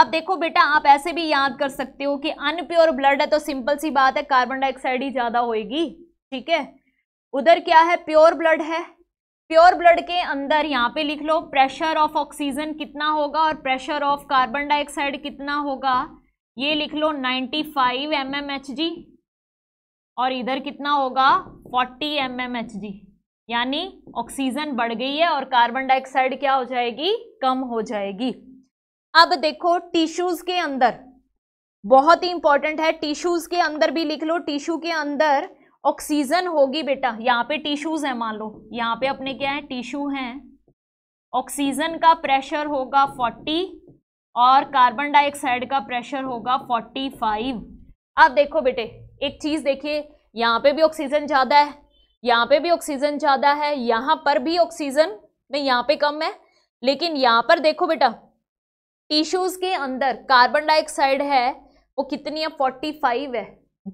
अब देखो बेटा आप ऐसे भी याद कर सकते हो कि अनप्योर ब्लड है तो सिंपल सी बात है कार्बन डाइऑक्साइड ही ज़्यादा होएगी ठीक है उधर क्या है प्योर ब्लड है प्योर ब्लड के अंदर यहाँ पे लिख लो प्रेशर ऑफ ऑक्सीजन कितना होगा और प्रेशर ऑफ कार्बन डाइऑक्साइड कितना होगा ये लिख लो 95 फाइव mm और इधर कितना होगा 40 mm यानी ऑक्सीजन बढ़ गई है और कार्बन डाइऑक्साइड क्या हो जाएगी कम हो जाएगी अब देखो टिश्यूज के अंदर बहुत ही इंपॉर्टेंट है टिश्यूज के अंदर भी लिख लो टिश्यू के अंदर ऑक्सीजन होगी बेटा यहाँ पे टिश्यूज हैं मान लो यहाँ पे अपने क्या है टिश्यू हैं ऑक्सीजन का प्रेशर होगा 40 और कार्बन डाइऑक्साइड का प्रेशर होगा 45 अब देखो बेटे एक चीज़ देखिए यहाँ पे भी ऑक्सीजन ज़्यादा है यहाँ पे भी ऑक्सीजन ज़्यादा है यहाँ पर भी ऑक्सीजन में यहाँ पे कम है लेकिन यहाँ पर देखो बेटा टिश्यूज़ के अंदर कार्बन डाइऑक्साइड है वो कितनी है फोर्टी है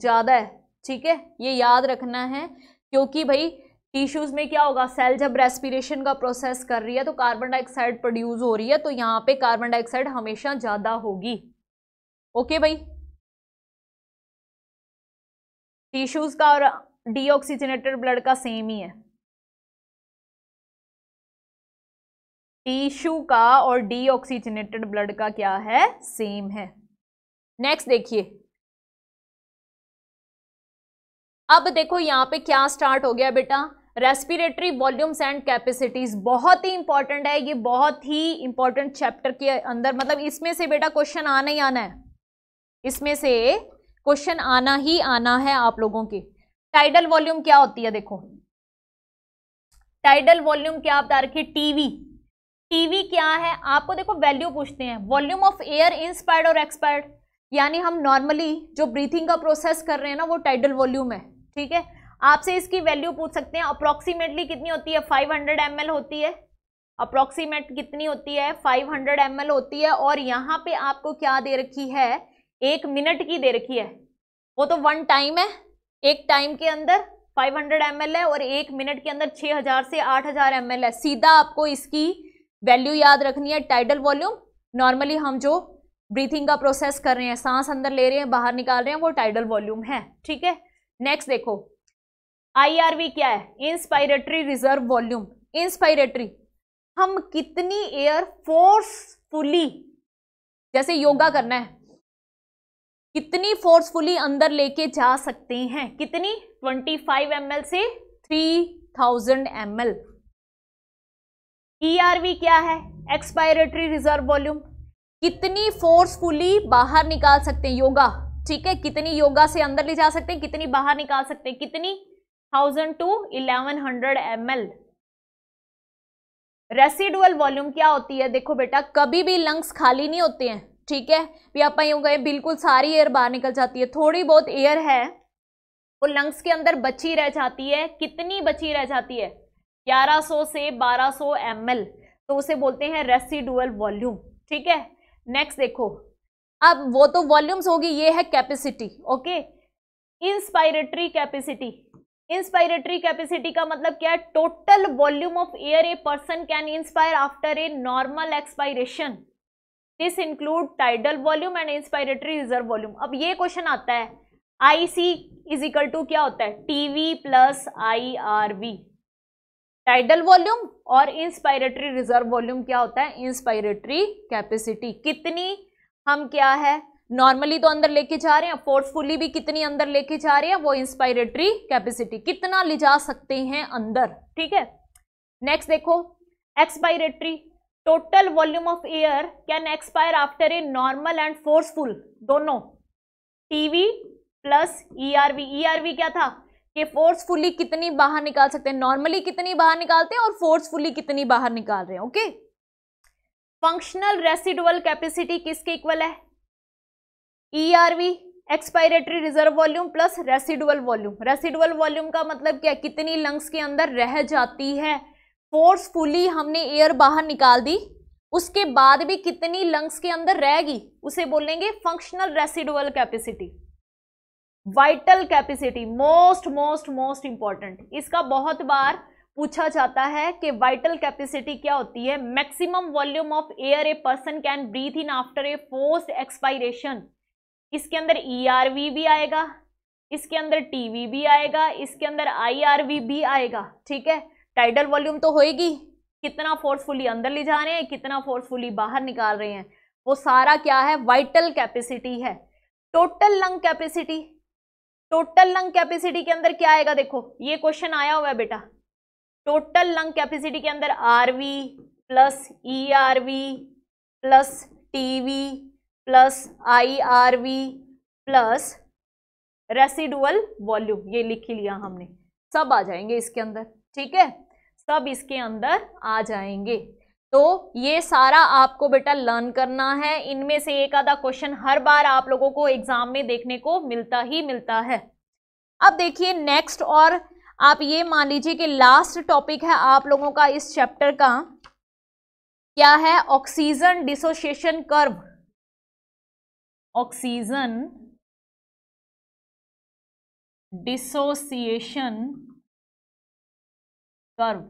ज़्यादा है ठीक है ये याद रखना है क्योंकि भाई टिश्यूज में क्या होगा सेल जब रेस्पिरेशन का प्रोसेस कर रही है तो कार्बन डाइऑक्साइड प्रोड्यूस हो रही है तो यहाँ पे कार्बन डाइऑक्साइड हमेशा ज़्यादा होगी ओके भाई टिश्यूज का और डीऑक्सीजनेटेड ब्लड का सेम ही है टिश्यू का और डीऑक्सीजनेटेड ब्लड का क्या है सेम है नेक्स्ट देखिए अब देखो यहाँ पे क्या स्टार्ट हो गया बेटा रेस्पिरेटरी वॉल्यूम्स एंड कैपेसिटीज बहुत ही इंपॉर्टेंट है ये बहुत ही इंपॉर्टेंट चैप्टर के अंदर मतलब इसमें से बेटा क्वेश्चन आना ही आना है इसमें से क्वेश्चन आना ही आना है आप लोगों के टाइडल वॉल्यूम क्या होती है देखो टाइडल वॉल्यूम क्या आप बता रखिए टीवी टीवी क्या है आपको देखो वैल्यू पूछते हैं वॉल्यूम ऑफ एयर इंस्पायर्ड और एक्सपायर्ड यानी हम नॉर्मली जो ब्रीथिंग का प्रोसेस कर रहे हैं ना वो टाइडल वॉल्यूम है ठीक है आपसे इसकी वैल्यू पूछ सकते हैं अप्रोक्सीमेटली कितनी होती है 500 हंड्रेड होती है अप्रोक्सीमेट कितनी होती है 500 हंड्रेड होती है और यहाँ पे आपको क्या दे रखी है एक मिनट की दे रखी है वो तो वन टाइम है एक टाइम के अंदर 500 हंड्रेड है और एक मिनट के अंदर 6000 से 8000 हज़ार है सीधा आपको इसकी वैल्यू याद रखनी है टाइडल वॉल्यूम नॉर्मली हम जो ब्रीथिंग का प्रोसेस कर रहे हैं सांस अंदर ले रहे हैं बाहर निकाल रहे हैं वो टाइडल वॉल्यूम है ठीक है नेक्स्ट देखो आईआरवी क्या है इंस्पायरेटरी रिजर्व वॉल्यूम इंस्पायरेटरी हम कितनी एयर फोर्सफुली जैसे योगा करना है कितनी फोर्सफुली अंदर लेके जा सकते हैं कितनी 25 फाइव से 3000 थाउजेंड ईआरवी क्या है एक्सपायरेटरी रिजर्व वॉल्यूम कितनी फोर्सफुली बाहर निकाल सकते हैं योगा ठीक है कितनी योगा से अंदर ले जा सकते हैं कितनी बाहर निकाल सकते हैं कितनी thousand to eleven hundred M L residual volume क्या होती है देखो बेटा कभी भी लंग्स खाली नहीं होते हैं ठीक है भी आप यूँ गए बिल्कुल सारी एयर बाहर निकल जाती है थोड़ी बहुत एयर है वो लंग्स के अंदर बची रह जाती है कितनी बची रह जाती है 1100 से 1200 सौ तो उसे बोलते हैं रेसिडुअल वॉल्यूम ठीक है नेक्स्ट देखो अब वो तो वॉल्यूम्स होगी ये है capacity okay inspiratory capacity inspiratory capacity का मतलब क्या है total volume of air a person can inspire after a normal expiration this include tidal volume and inspiratory reserve volume अब ये क्वेश्चन आता है I C is equal to क्या होता है T V plus I R V tidal volume और inspiratory reserve volume क्या होता है इंस्पायरेटरी कैपेसिटी कितनी हम क्या है नॉर्मली तो अंदर लेके जा रहे हैं फोर्सफुली भी कितनी अंदर लेके जा रहे हैं वो इंस्पायरेटरी कैपेसिटी कितना ले जा सकते हैं अंदर ठीक है नेक्स्ट देखो expiratory total volume of air can expire after a normal and forceful दोनों टीवी प्लस ईआरवी ईआरवी क्या था कि फोर्सफुली कितनी बाहर निकाल सकते हैं नॉर्मली कितनी बाहर निकालते हैं और फोर्सफुली कितनी बाहर निकाल रहे हैं okay okay? Functional residual capacity किसके इक्वल है ERV expiratory reserve volume plus residual volume residual volume का मतलब क्या कितनी लंग्स के अंदर रह जाती है फोर्सफुली हमने एयर बाहर निकाल दी उसके बाद भी कितनी लंग्स के अंदर रहेगी उसे बोलेंगे functional residual capacity vital capacity most most most important इसका बहुत बार पूछा जाता है कि वाइटल कैपेसिटी क्या होती है maximum volume of air a person can breathe in after a force expiration इसके अंदर ई e भी आएगा इसके अंदर टीवी भी आएगा इसके अंदर आईआरवी भी आएगा ठीक है टाइडल वॉल्यूम तो होएगी कितना फोर्सफुली अंदर ले जा रहे हैं कितना फोर्सफुली बाहर निकाल रहे हैं वो सारा क्या है वाइटल कैपेसिटी है total lung capacity total lung capacity के अंदर क्या आएगा देखो ये क्वेश्चन आया हुआ है बेटा टोटल लंग कैपेसिटी के अंदर RV plus E R V plus T V plus I R V plus residual volume ये लिख ही लिया हमने सब आ जाएंगे इसके अंदर ठीक है सब इसके अंदर आ जाएंगे तो ये सारा आपको बेटा लर्न करना है इनमें से एक आधा क्वेश्चन हर बार आप लोगों को एग्जाम में देखने को मिलता ही मिलता है अब देखिए नेक्स्ट और आप ये मान लीजिए कि लास्ट टॉपिक है आप लोगों का इस चैप्टर का क्या है oxygen dissociation curve oxygen dissociation curve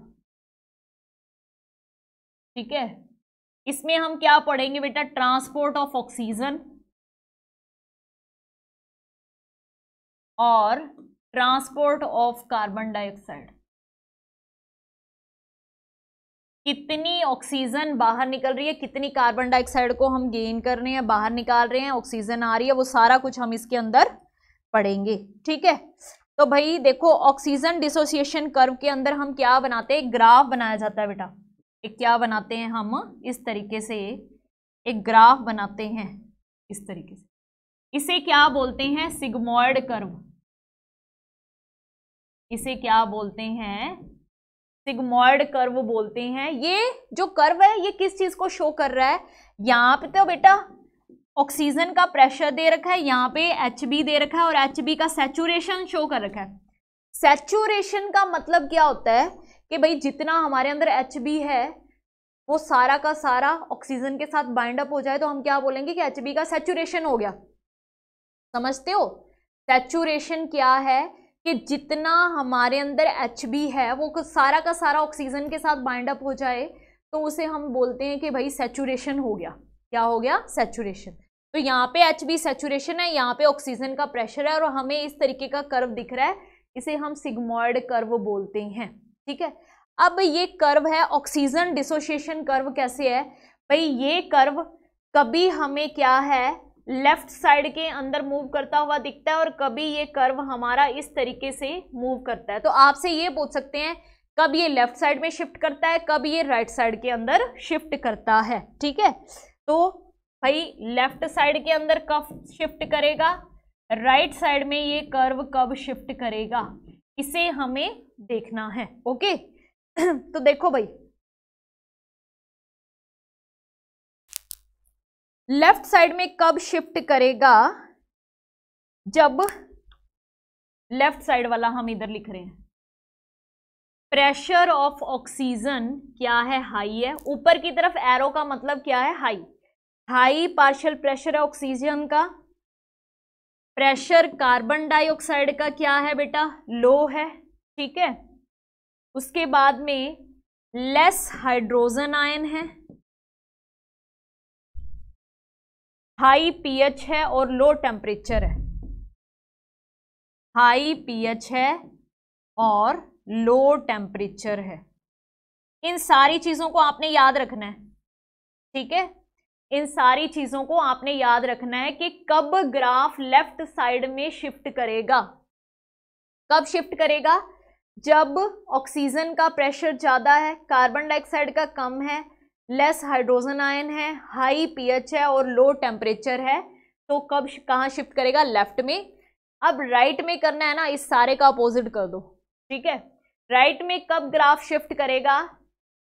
ठीक है इसमें हम क्या पढ़ेंगे बेटा ट्रांसपोर्ट ऑफ ऑक्सीजन और ट्रांसपोर्ट ऑफ कार्बन डाइऑक्साइड कितनी ऑक्सीजन बाहर निकल रही है कितनी कार्बन डाइऑक्साइड को हम गेन कर रहे हैं बाहर निकाल रहे हैं ऑक्सीजन आ रही है वो सारा कुछ हम इसके अंदर पढ़ेंगे ठीक है तो भाई देखो ऑक्सीजन डिसोसिएशन कर्व के अंदर हम क्या बनाते हैं ग्राफ बनाया जाता है बेटा एक क्या बनाते हैं हम इस तरीके से एक ग्राफ बनाते हैं इस तरीके से इसे क्या बोलते हैं सिग्मोइड कर्व इसे क्या बोलते हैं सिग्मॉइड कर्व बोलते हैं ये जो कर्व है ये किस चीज को शो कर रहा है यहाँ पे तो बेटा ऑक्सीजन का प्रेशर दे रखा है यहाँ पे एच दे रखा है और एच का सेचुरेशन शो कर रखा है सेचुरेशन का मतलब क्या होता है कि भाई जितना हमारे अंदर एच है वो सारा का सारा ऑक्सीजन के साथ बाइंड अप हो जाए तो हम क्या बोलेंगे कि एच का सेचुरेशन हो गया समझते हो सेचुरेशन क्या है कि जितना हमारे अंदर एच है वो सारा का सारा ऑक्सीजन के साथ बाइंड अप हो जाए तो उसे हम बोलते हैं कि भाई सेचुरेशन हो गया क्या हो गया सेचुरेशन तो यहाँ पे एच बी सेचुरेशन है यहाँ पे ऑक्सीजन का प्रेशर है और हमें इस तरीके का कर्व दिख रहा है इसे हम सिग्मॉयड कर्व बोलते हैं ठीक है अब ये कर्व है ऑक्सीजन डिसोशिएशन कर्व कैसे है भाई ये कर्व कभी हमें क्या है लेफ्ट साइड के अंदर मूव करता हुआ दिखता है और कभी ये कर्व हमारा इस तरीके से मूव करता है तो आपसे ये पूछ सकते हैं कब ये लेफ्ट साइड में शिफ्ट करता है कब ये राइट right साइड के अंदर शिफ्ट करता है ठीक है तो भाई लेफ्ट साइड के अंदर कब शिफ्ट करेगा राइट right साइड में ये कर्व कब शिफ्ट करेगा इसे हमें देखना है ओके तो देखो भाई लेफ्ट साइड में कब शिफ्ट करेगा जब लेफ्ट साइड वाला हम इधर लिख रहे हैं प्रेशर ऑफ ऑक्सीजन क्या है हाई है ऊपर की तरफ एरो का मतलब क्या है हाई हाई पार्शियल प्रेशर है ऑक्सीजन का प्रेशर कार्बन डाइऑक्साइड का क्या है बेटा लो है ठीक है उसके बाद में लेस हाइड्रोजन आयन है हाई पीएच है और लो टेम्परेचर है हाई पीएच है और लो टेम्परेचर है इन सारी चीज़ों को आपने याद रखना है ठीक है इन सारी चीज़ों को आपने याद रखना है कि कब ग्राफ लेफ्ट साइड में शिफ्ट करेगा कब शिफ्ट करेगा जब ऑक्सीजन का प्रेशर ज़्यादा है कार्बन डाइऑक्साइड का कम है लेस हाइड्रोजन आयन है हाई पीएच है और लो टेम्परेचर है तो कब कहाँ शिफ्ट करेगा लेफ्ट में अब राइट right में करना है ना इस सारे का अपोजिट कर दो ठीक है राइट right में कब ग्राफ शिफ्ट करेगा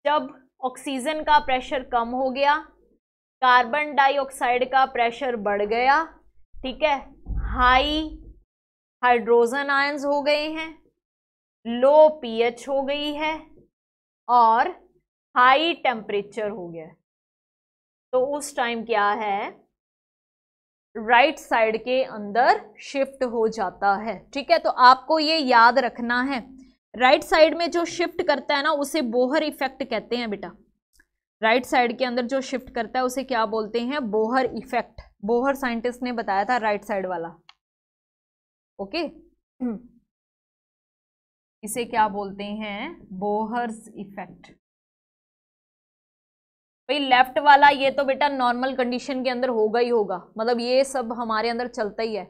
जब ऑक्सीजन का प्रेशर कम हो गया कार्बन डाइऑक्साइड का प्रेशर बढ़ गया ठीक है हाई हाइड्रोजन आयन्स हो गए हैं लो पीएच हो गई है और हाई टेम्परेचर हो गया तो उस टाइम क्या है राइट right साइड के अंदर शिफ्ट हो जाता है ठीक है तो आपको ये याद रखना है राइट right साइड में जो शिफ्ट करता है ना उसे बोहर इफेक्ट कहते हैं बेटा राइट right साइड के अंदर जो शिफ्ट करता है उसे क्या बोलते हैं बोहर इफेक्ट बोहर साइंटिस्ट ने बताया था राइट right साइड वाला ओके इसे क्या बोलते हैं बोहर्स इफेक्ट भाई लेफ्ट वाला ये तो बेटा नॉर्मल कंडीशन के अंदर होगा ही होगा मतलब ये सब हमारे अंदर चलता ही है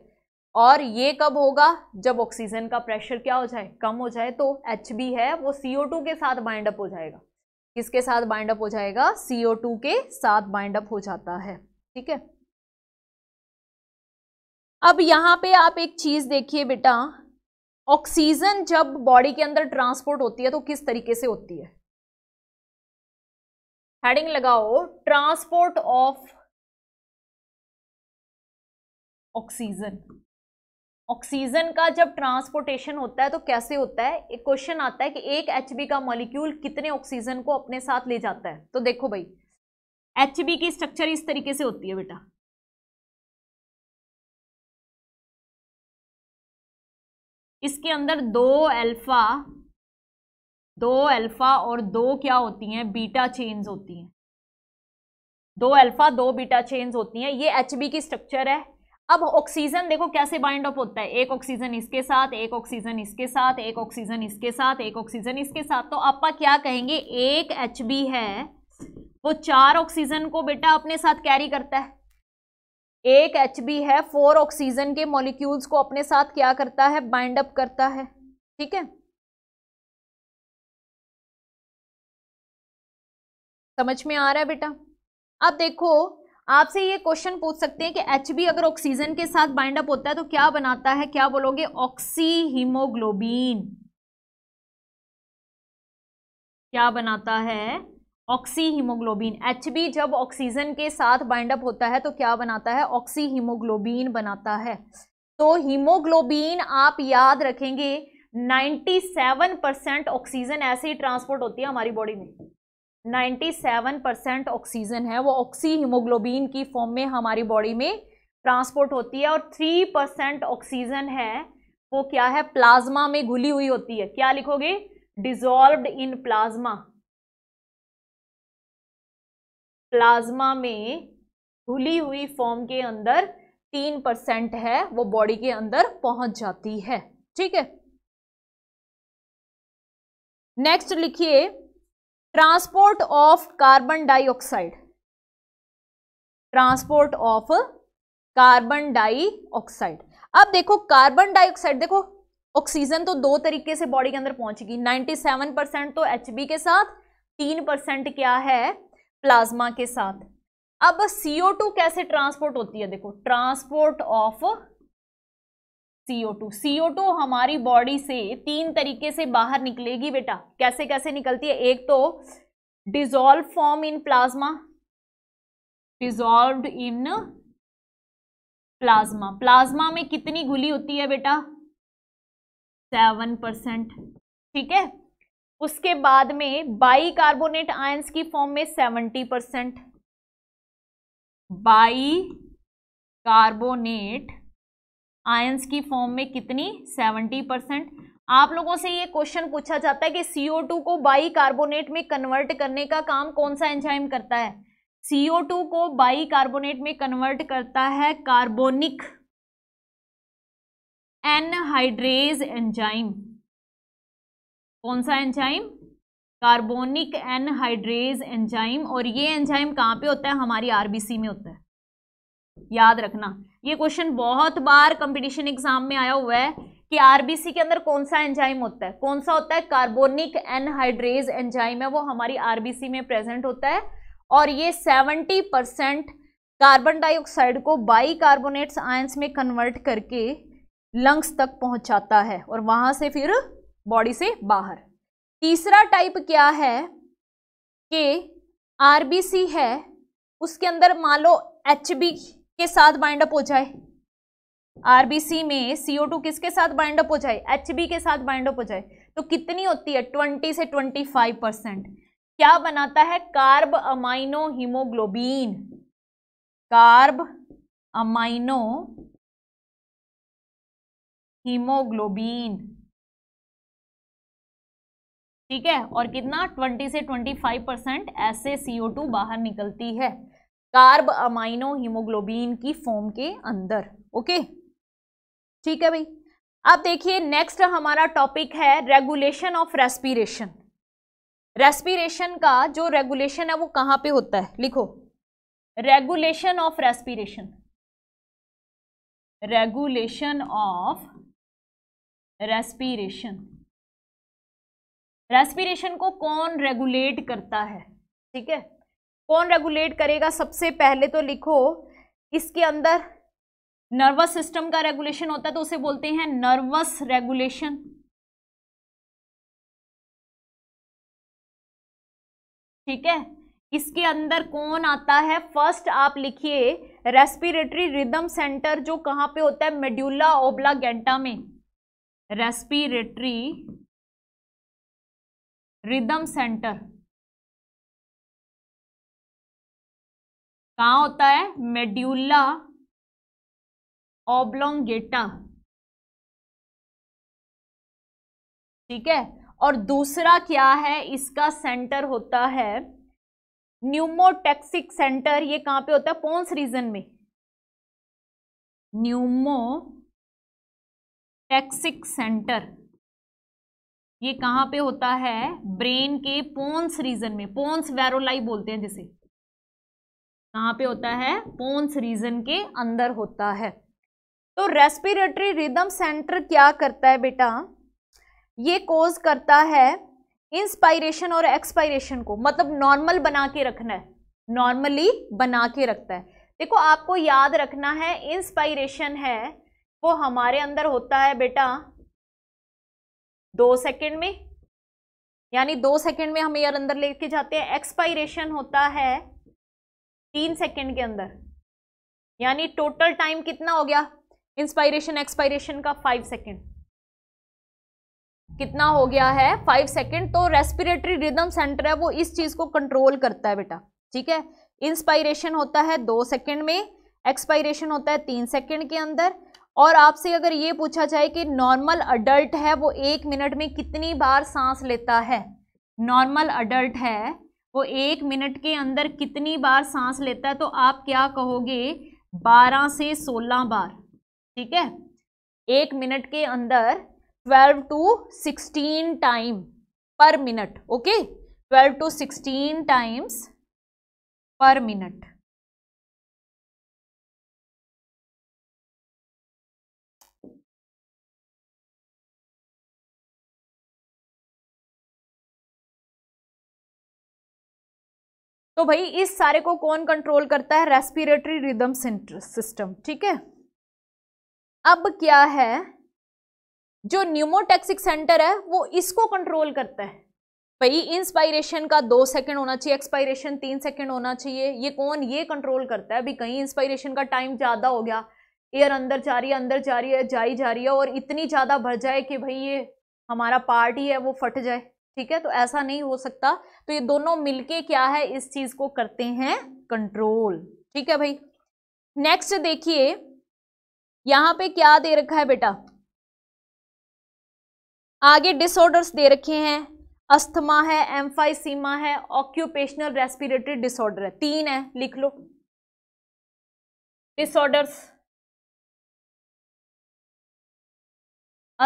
और ये कब होगा जब ऑक्सीजन का प्रेशर क्या हो जाए कम हो जाए तो एच बी है वो सी ओ टू के साथ बाइंड अप हो जाएगा किसके साथ बाइंड अप हो जाएगा सी ओ टू के साथ बाइंड अप हो जाता है ठीक है अब यहाँ पे आप एक चीज़ देखिए बेटा ऑक्सीजन जब बॉडी के अंदर ट्रांसपोर्ट होती है तो किस तरीके से होती है हेडिंग लगाओ ट्रांसपोर्ट ऑफ ऑक्सीजन ऑक्सीजन का जब ट्रांसपोर्टेशन होता है तो कैसे होता है एक क्वेश्चन आता है कि एक एच का मॉलिक्यूल कितने ऑक्सीजन को अपने साथ ले जाता है तो देखो भाई एच की स्ट्रक्चर इस तरीके से होती है बेटा इसके अंदर दो अल्फा दो अल्फा और दो क्या होती हैं बीटा चेन्स होती हैं दो अल्फा दो बीटा चेन्स होती हैं ये एच की स्ट्रक्चर है अब ऑक्सीजन देखो कैसे बाइंड अप होता है एक ऑक्सीजन इसके साथ एक ऑक्सीजन इसके साथ एक ऑक्सीजन इसके साथ एक ऑक्सीजन इसके साथ तो आप क्या कहेंगे एक एच है वो चार ऑक्सीजन को बेटा अपने साथ कैरी करता है एक एच है फोर ऑक्सीजन के मॉलिक्यूल्स को अपने साथ क्या करता है बाइंड अप करता है ठीक है समझ में आ रहा है बेटा अब देखो आपसे ये क्वेश्चन पूछ सकते हैं कि एच अगर ऑक्सीजन के साथ बाइंड अप होता है तो क्या बनाता है क्या बोलोगे ऑक्सी हीमोग्लोबिन क्या बनाता है ऑक्सी हीमोग्लोबिन एच जब ऑक्सीजन के साथ बाइंड अप होता है तो क्या बनाता है ऑक्सी हीमोग्लोबिन बनाता है तो हीमोग्लोबिन आप याद रखेंगे 97 परसेंट ऑक्सीजन ऐसे ही ट्रांसपोर्ट होती है हमारी बॉडी में 97 परसेंट ऑक्सीजन है वो ऑक्सी की फॉर्म में हमारी बॉडी में ट्रांसपोर्ट होती है और 3 परसेंट ऑक्सीजन है वो क्या है प्लाज्मा में घुली हुई होती है क्या लिखोगे डिजॉल्व इन प्लाज्मा प्लाज्मा में घुली हुई फॉर्म के अंदर तीन परसेंट है वो बॉडी के अंदर पहुंच जाती है ठीक है नेक्स्ट लिखिए transport of carbon dioxide transport of carbon dioxide अब देखो कार्बन डाइऑक्साइड देखो ऑक्सीजन तो दो तरीके से बॉडी के अंदर पहुंचेगी 97 परसेंट तो एच के साथ तीन परसेंट क्या है प्लाज्मा के साथ अब टू कैसे ट्रांसपोर्ट होती है देखो ट्रांसपोर्ट ऑफ CO2 CO2 हमारी बॉडी से तीन तरीके से बाहर निकलेगी बेटा कैसे कैसे निकलती है एक तो dissolve form in plasma dissolve in plasma plasma में कितनी घुली होती है बेटा सेवन परसेंट ठीक है उसके बाद में बाई कार्बोनेट आयंस की फॉर्म में seventy percent bicarbonate ions की फॉर्म में कितनी 70 परसेंट आप लोगों से ये क्वेश्चन पूछा जाता है कि CO2 को बाई कार्बोनेट में कन्वर्ट करने का काम कौन सा एंजाइम करता है CO2 को बाई कार्बोनेट में कन्वर्ट करता है कार्बोनिक एनहाइड्रेज एंजाइम कौन सा एंजाइम कार्बोनिक एनहाइड्रेज एंजाइम और ये एंजाइम कहाँ पे होता है हमारी आरबीसी में होता है याद रखना ये क्वेश्चन बहुत बार कंपटीशन एग्जाम में आया हुआ है कि आरबीसी के अंदर कौन सा एंजाइम होता है कौन सा होता है कार्बोनिक एनहाइड्रेज एंजाइम है वो हमारी आरबीसी में प्रेजेंट होता है और ये 70 परसेंट कार्बन डाइऑक्साइड को बाई कार्बोनेट्स आयंस में कन्वर्ट करके लंग्स तक पहुंचाता है और वहां से फिर बॉडी से बाहर तीसरा टाइप क्या है कि आरबीसी है उसके अंदर मान लो एच बी के साथ बाइंड अप हो जाए आरबीसी में सीओ टू किसके साथ बाइंड अप हो जाए एच के साथ बाइंड अप हो जाए तो कितनी होती है ट्वेंटी से ट्वेंटी फाइव परसेंट क्या बनाता है carbamino haemoglobin carbamino haemoglobin ठीक है और कितना 20 से 25 परसेंट ऐसे टू बाहर निकलती है कार्ब अमाइनो हीमोग्लोबिन की फॉर्म के अंदर ओके ठीक है भाई अब देखिए नेक्स्ट हमारा टॉपिक है रेगुलेशन ऑफ रेस्पिरेशन रेस्पिरेशन का जो रेगुलेशन है वो कहाँ पे होता है लिखो regulation of respiration regulation of respiration respiration को कौन रेगुलेट करता है ठीक है कौन रेगुलेट करेगा सबसे पहले तो लिखो इसके अंदर नर्वस सिस्टम का रेगुलेशन होता है तो उसे बोलते हैं नर्वस रेगुलेशन ठीक है इसके अंदर कौन आता है फर्स्ट आप लिखिए रेस्पिरेटरी रिदम सेंटर जो कहां पे होता है मेड्यूला ओबला गेंटा में रेस्पिरेटरी रिदम सेंटर कहाँ होता है मेड्यूला ओब्लोंगेटा ठीक है और दूसरा क्या है इसका सेंटर होता है न्यूमोटेक्सिक सेंटर ये कहां पे होता है पोन्स रीजन में न्यूमोटेक्सिक सेंटर ये कहां पे होता है ब्रेन के पोन्स रीजन में पोन्स वेरोलाई बोलते हैं जिसे कहाँ पे होता है पोन्स रीजन के अंदर होता है तो रेस्पिरेटरी रिदम सेंटर क्या करता है बेटा ये कोज करता है इंस्पायरेशन और एक्सपायरेशन को मतलब नॉर्मल बना के रखना है नॉर्मली बना के रखता है देखो आपको याद रखना है इंस्पायरेशन है वो हमारे अंदर होता है बेटा दो सेकंड में यानी दो सेकंड में हम एयर अंदर लेके जाते हैं एक्सपायरेशन होता है तीन सेकेंड के अंदर यानी टोटल टाइम कितना हो गया इंस्पायरेशन एक्सपायरेशन का फाइव सेकेंड कितना हो गया है फाइव सेकेंड तो रेस्पिरेटरी रिदम सेंटर है वो इस चीज को कंट्रोल करता है बेटा ठीक है इंस्पायरेशन होता है दो सेकेंड में एक्सपायरेशन होता है तीन सेकेंड के अंदर और आपसे अगर ये पूछा जाए कि नॉर्मल अडल्ट है वो एक मिनट में कितनी बार सांस लेता है नॉर्मल अडल्ट है वो एक मिनट के अंदर कितनी बार सांस लेता है तो आप क्या कहोगे बारह से सोलह बार ठीक है एक मिनट के अंदर twelve to sixteen time per minute okay twelve to sixteen times per minute तो भाई इस सारे को कौन कंट्रोल करता है रेस्पिरेटरी रिदम सिस्टम ठीक है अब क्या है जो न्यूमोटेक्सिक सेंटर है वो इसको कंट्रोल करता है भाई इंस्पायरेशन का दो सेकंड होना चाहिए एक्सपायरेशन तीन सेकंड होना चाहिए ये कौन ये कंट्रोल करता है अभी कहीं इंस्पायरेशन का टाइम ज़्यादा हो गया एयर अंदर जा रही है अंदर जा रही है जाई जा रही है और इतनी ज़्यादा भर जाए कि भाई ये हमारा पार्ट ही है वो फट जाए ठीक है तो ऐसा नहीं हो सकता तो ये दोनों मिलके क्या है इस चीज को करते हैं कंट्रोल ठीक है भाई नेक्स्ट देखिए यहां पे क्या दे रखा है बेटा आगे डिसऑर्डर्स दे रखे हैं अस्थमा है एम्फाइसीमा है ऑक्यूपेशनल रेस्पिरेटरी डिसऑर्डर है तीन है लिख लो disorders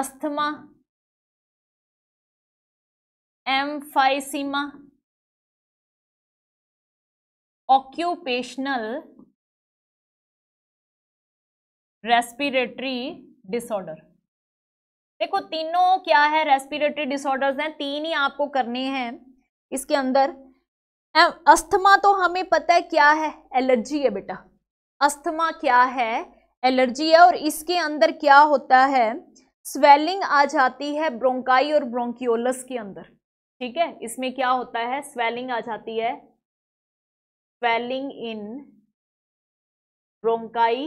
asthma emphysema occupational respiratory disorder देखो तीनों क्या है रेस्पिरेटरी डिसऑर्डर्स हैं तीन ही आपको करने हैं इसके अंदर अस्थमा तो हमें पता है क्या है एलर्जी है बेटा अस्थमा क्या है एलर्जी है और इसके अंदर क्या होता है स्वेलिंग आ जाती है ब्रोंकाई और ब्रोंकियोलस के अंदर ठीक है इसमें क्या होता है स्वेलिंग आ जाती है swelling in bronchi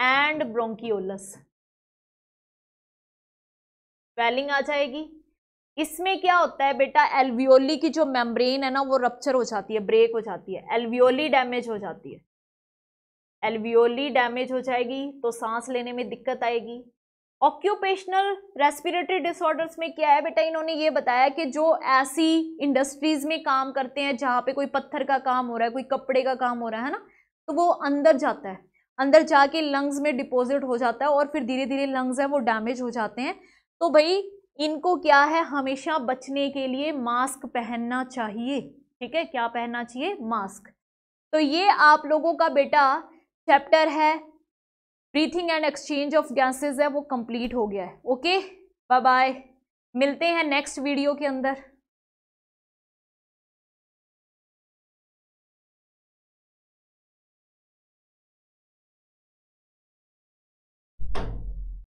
and bronchioles swelling आ जाएगी इसमें क्या होता है बेटा एल्वियोली की जो मेम्ब्रेन है ना वो रप्चर हो जाती है ब्रेक हो जाती है एल्वियोली डैमेज हो जाती है एल्वियोली डैमेज हो जाएगी तो सांस लेने में दिक्कत आएगी ऑक्यूपेशनल रेस्पिरेटरी डिसऑर्डर्स में क्या है बेटा इन्होंने ये बताया कि जो ऐसी इंडस्ट्रीज में काम करते हैं जहाँ पे कोई पत्थर का काम हो रहा है कोई कपड़े का काम हो रहा है ना तो वो अंदर जाता है अंदर जाके लंग्स में डिपॉजिट हो जाता है और फिर धीरे धीरे लंग्स है वो डैमेज हो जाते हैं तो भाई इनको क्या है हमेशा बचने के लिए मास्क पहनना चाहिए ठीक है क्या पहनना चाहिए मास्क तो ये आप लोगों का बेटा चैप्टर है breathing and exchange of gases है वो कंप्लीट हो गया है ओके बाय बाय मिलते हैं नेक्स्ट वीडियो के अंदर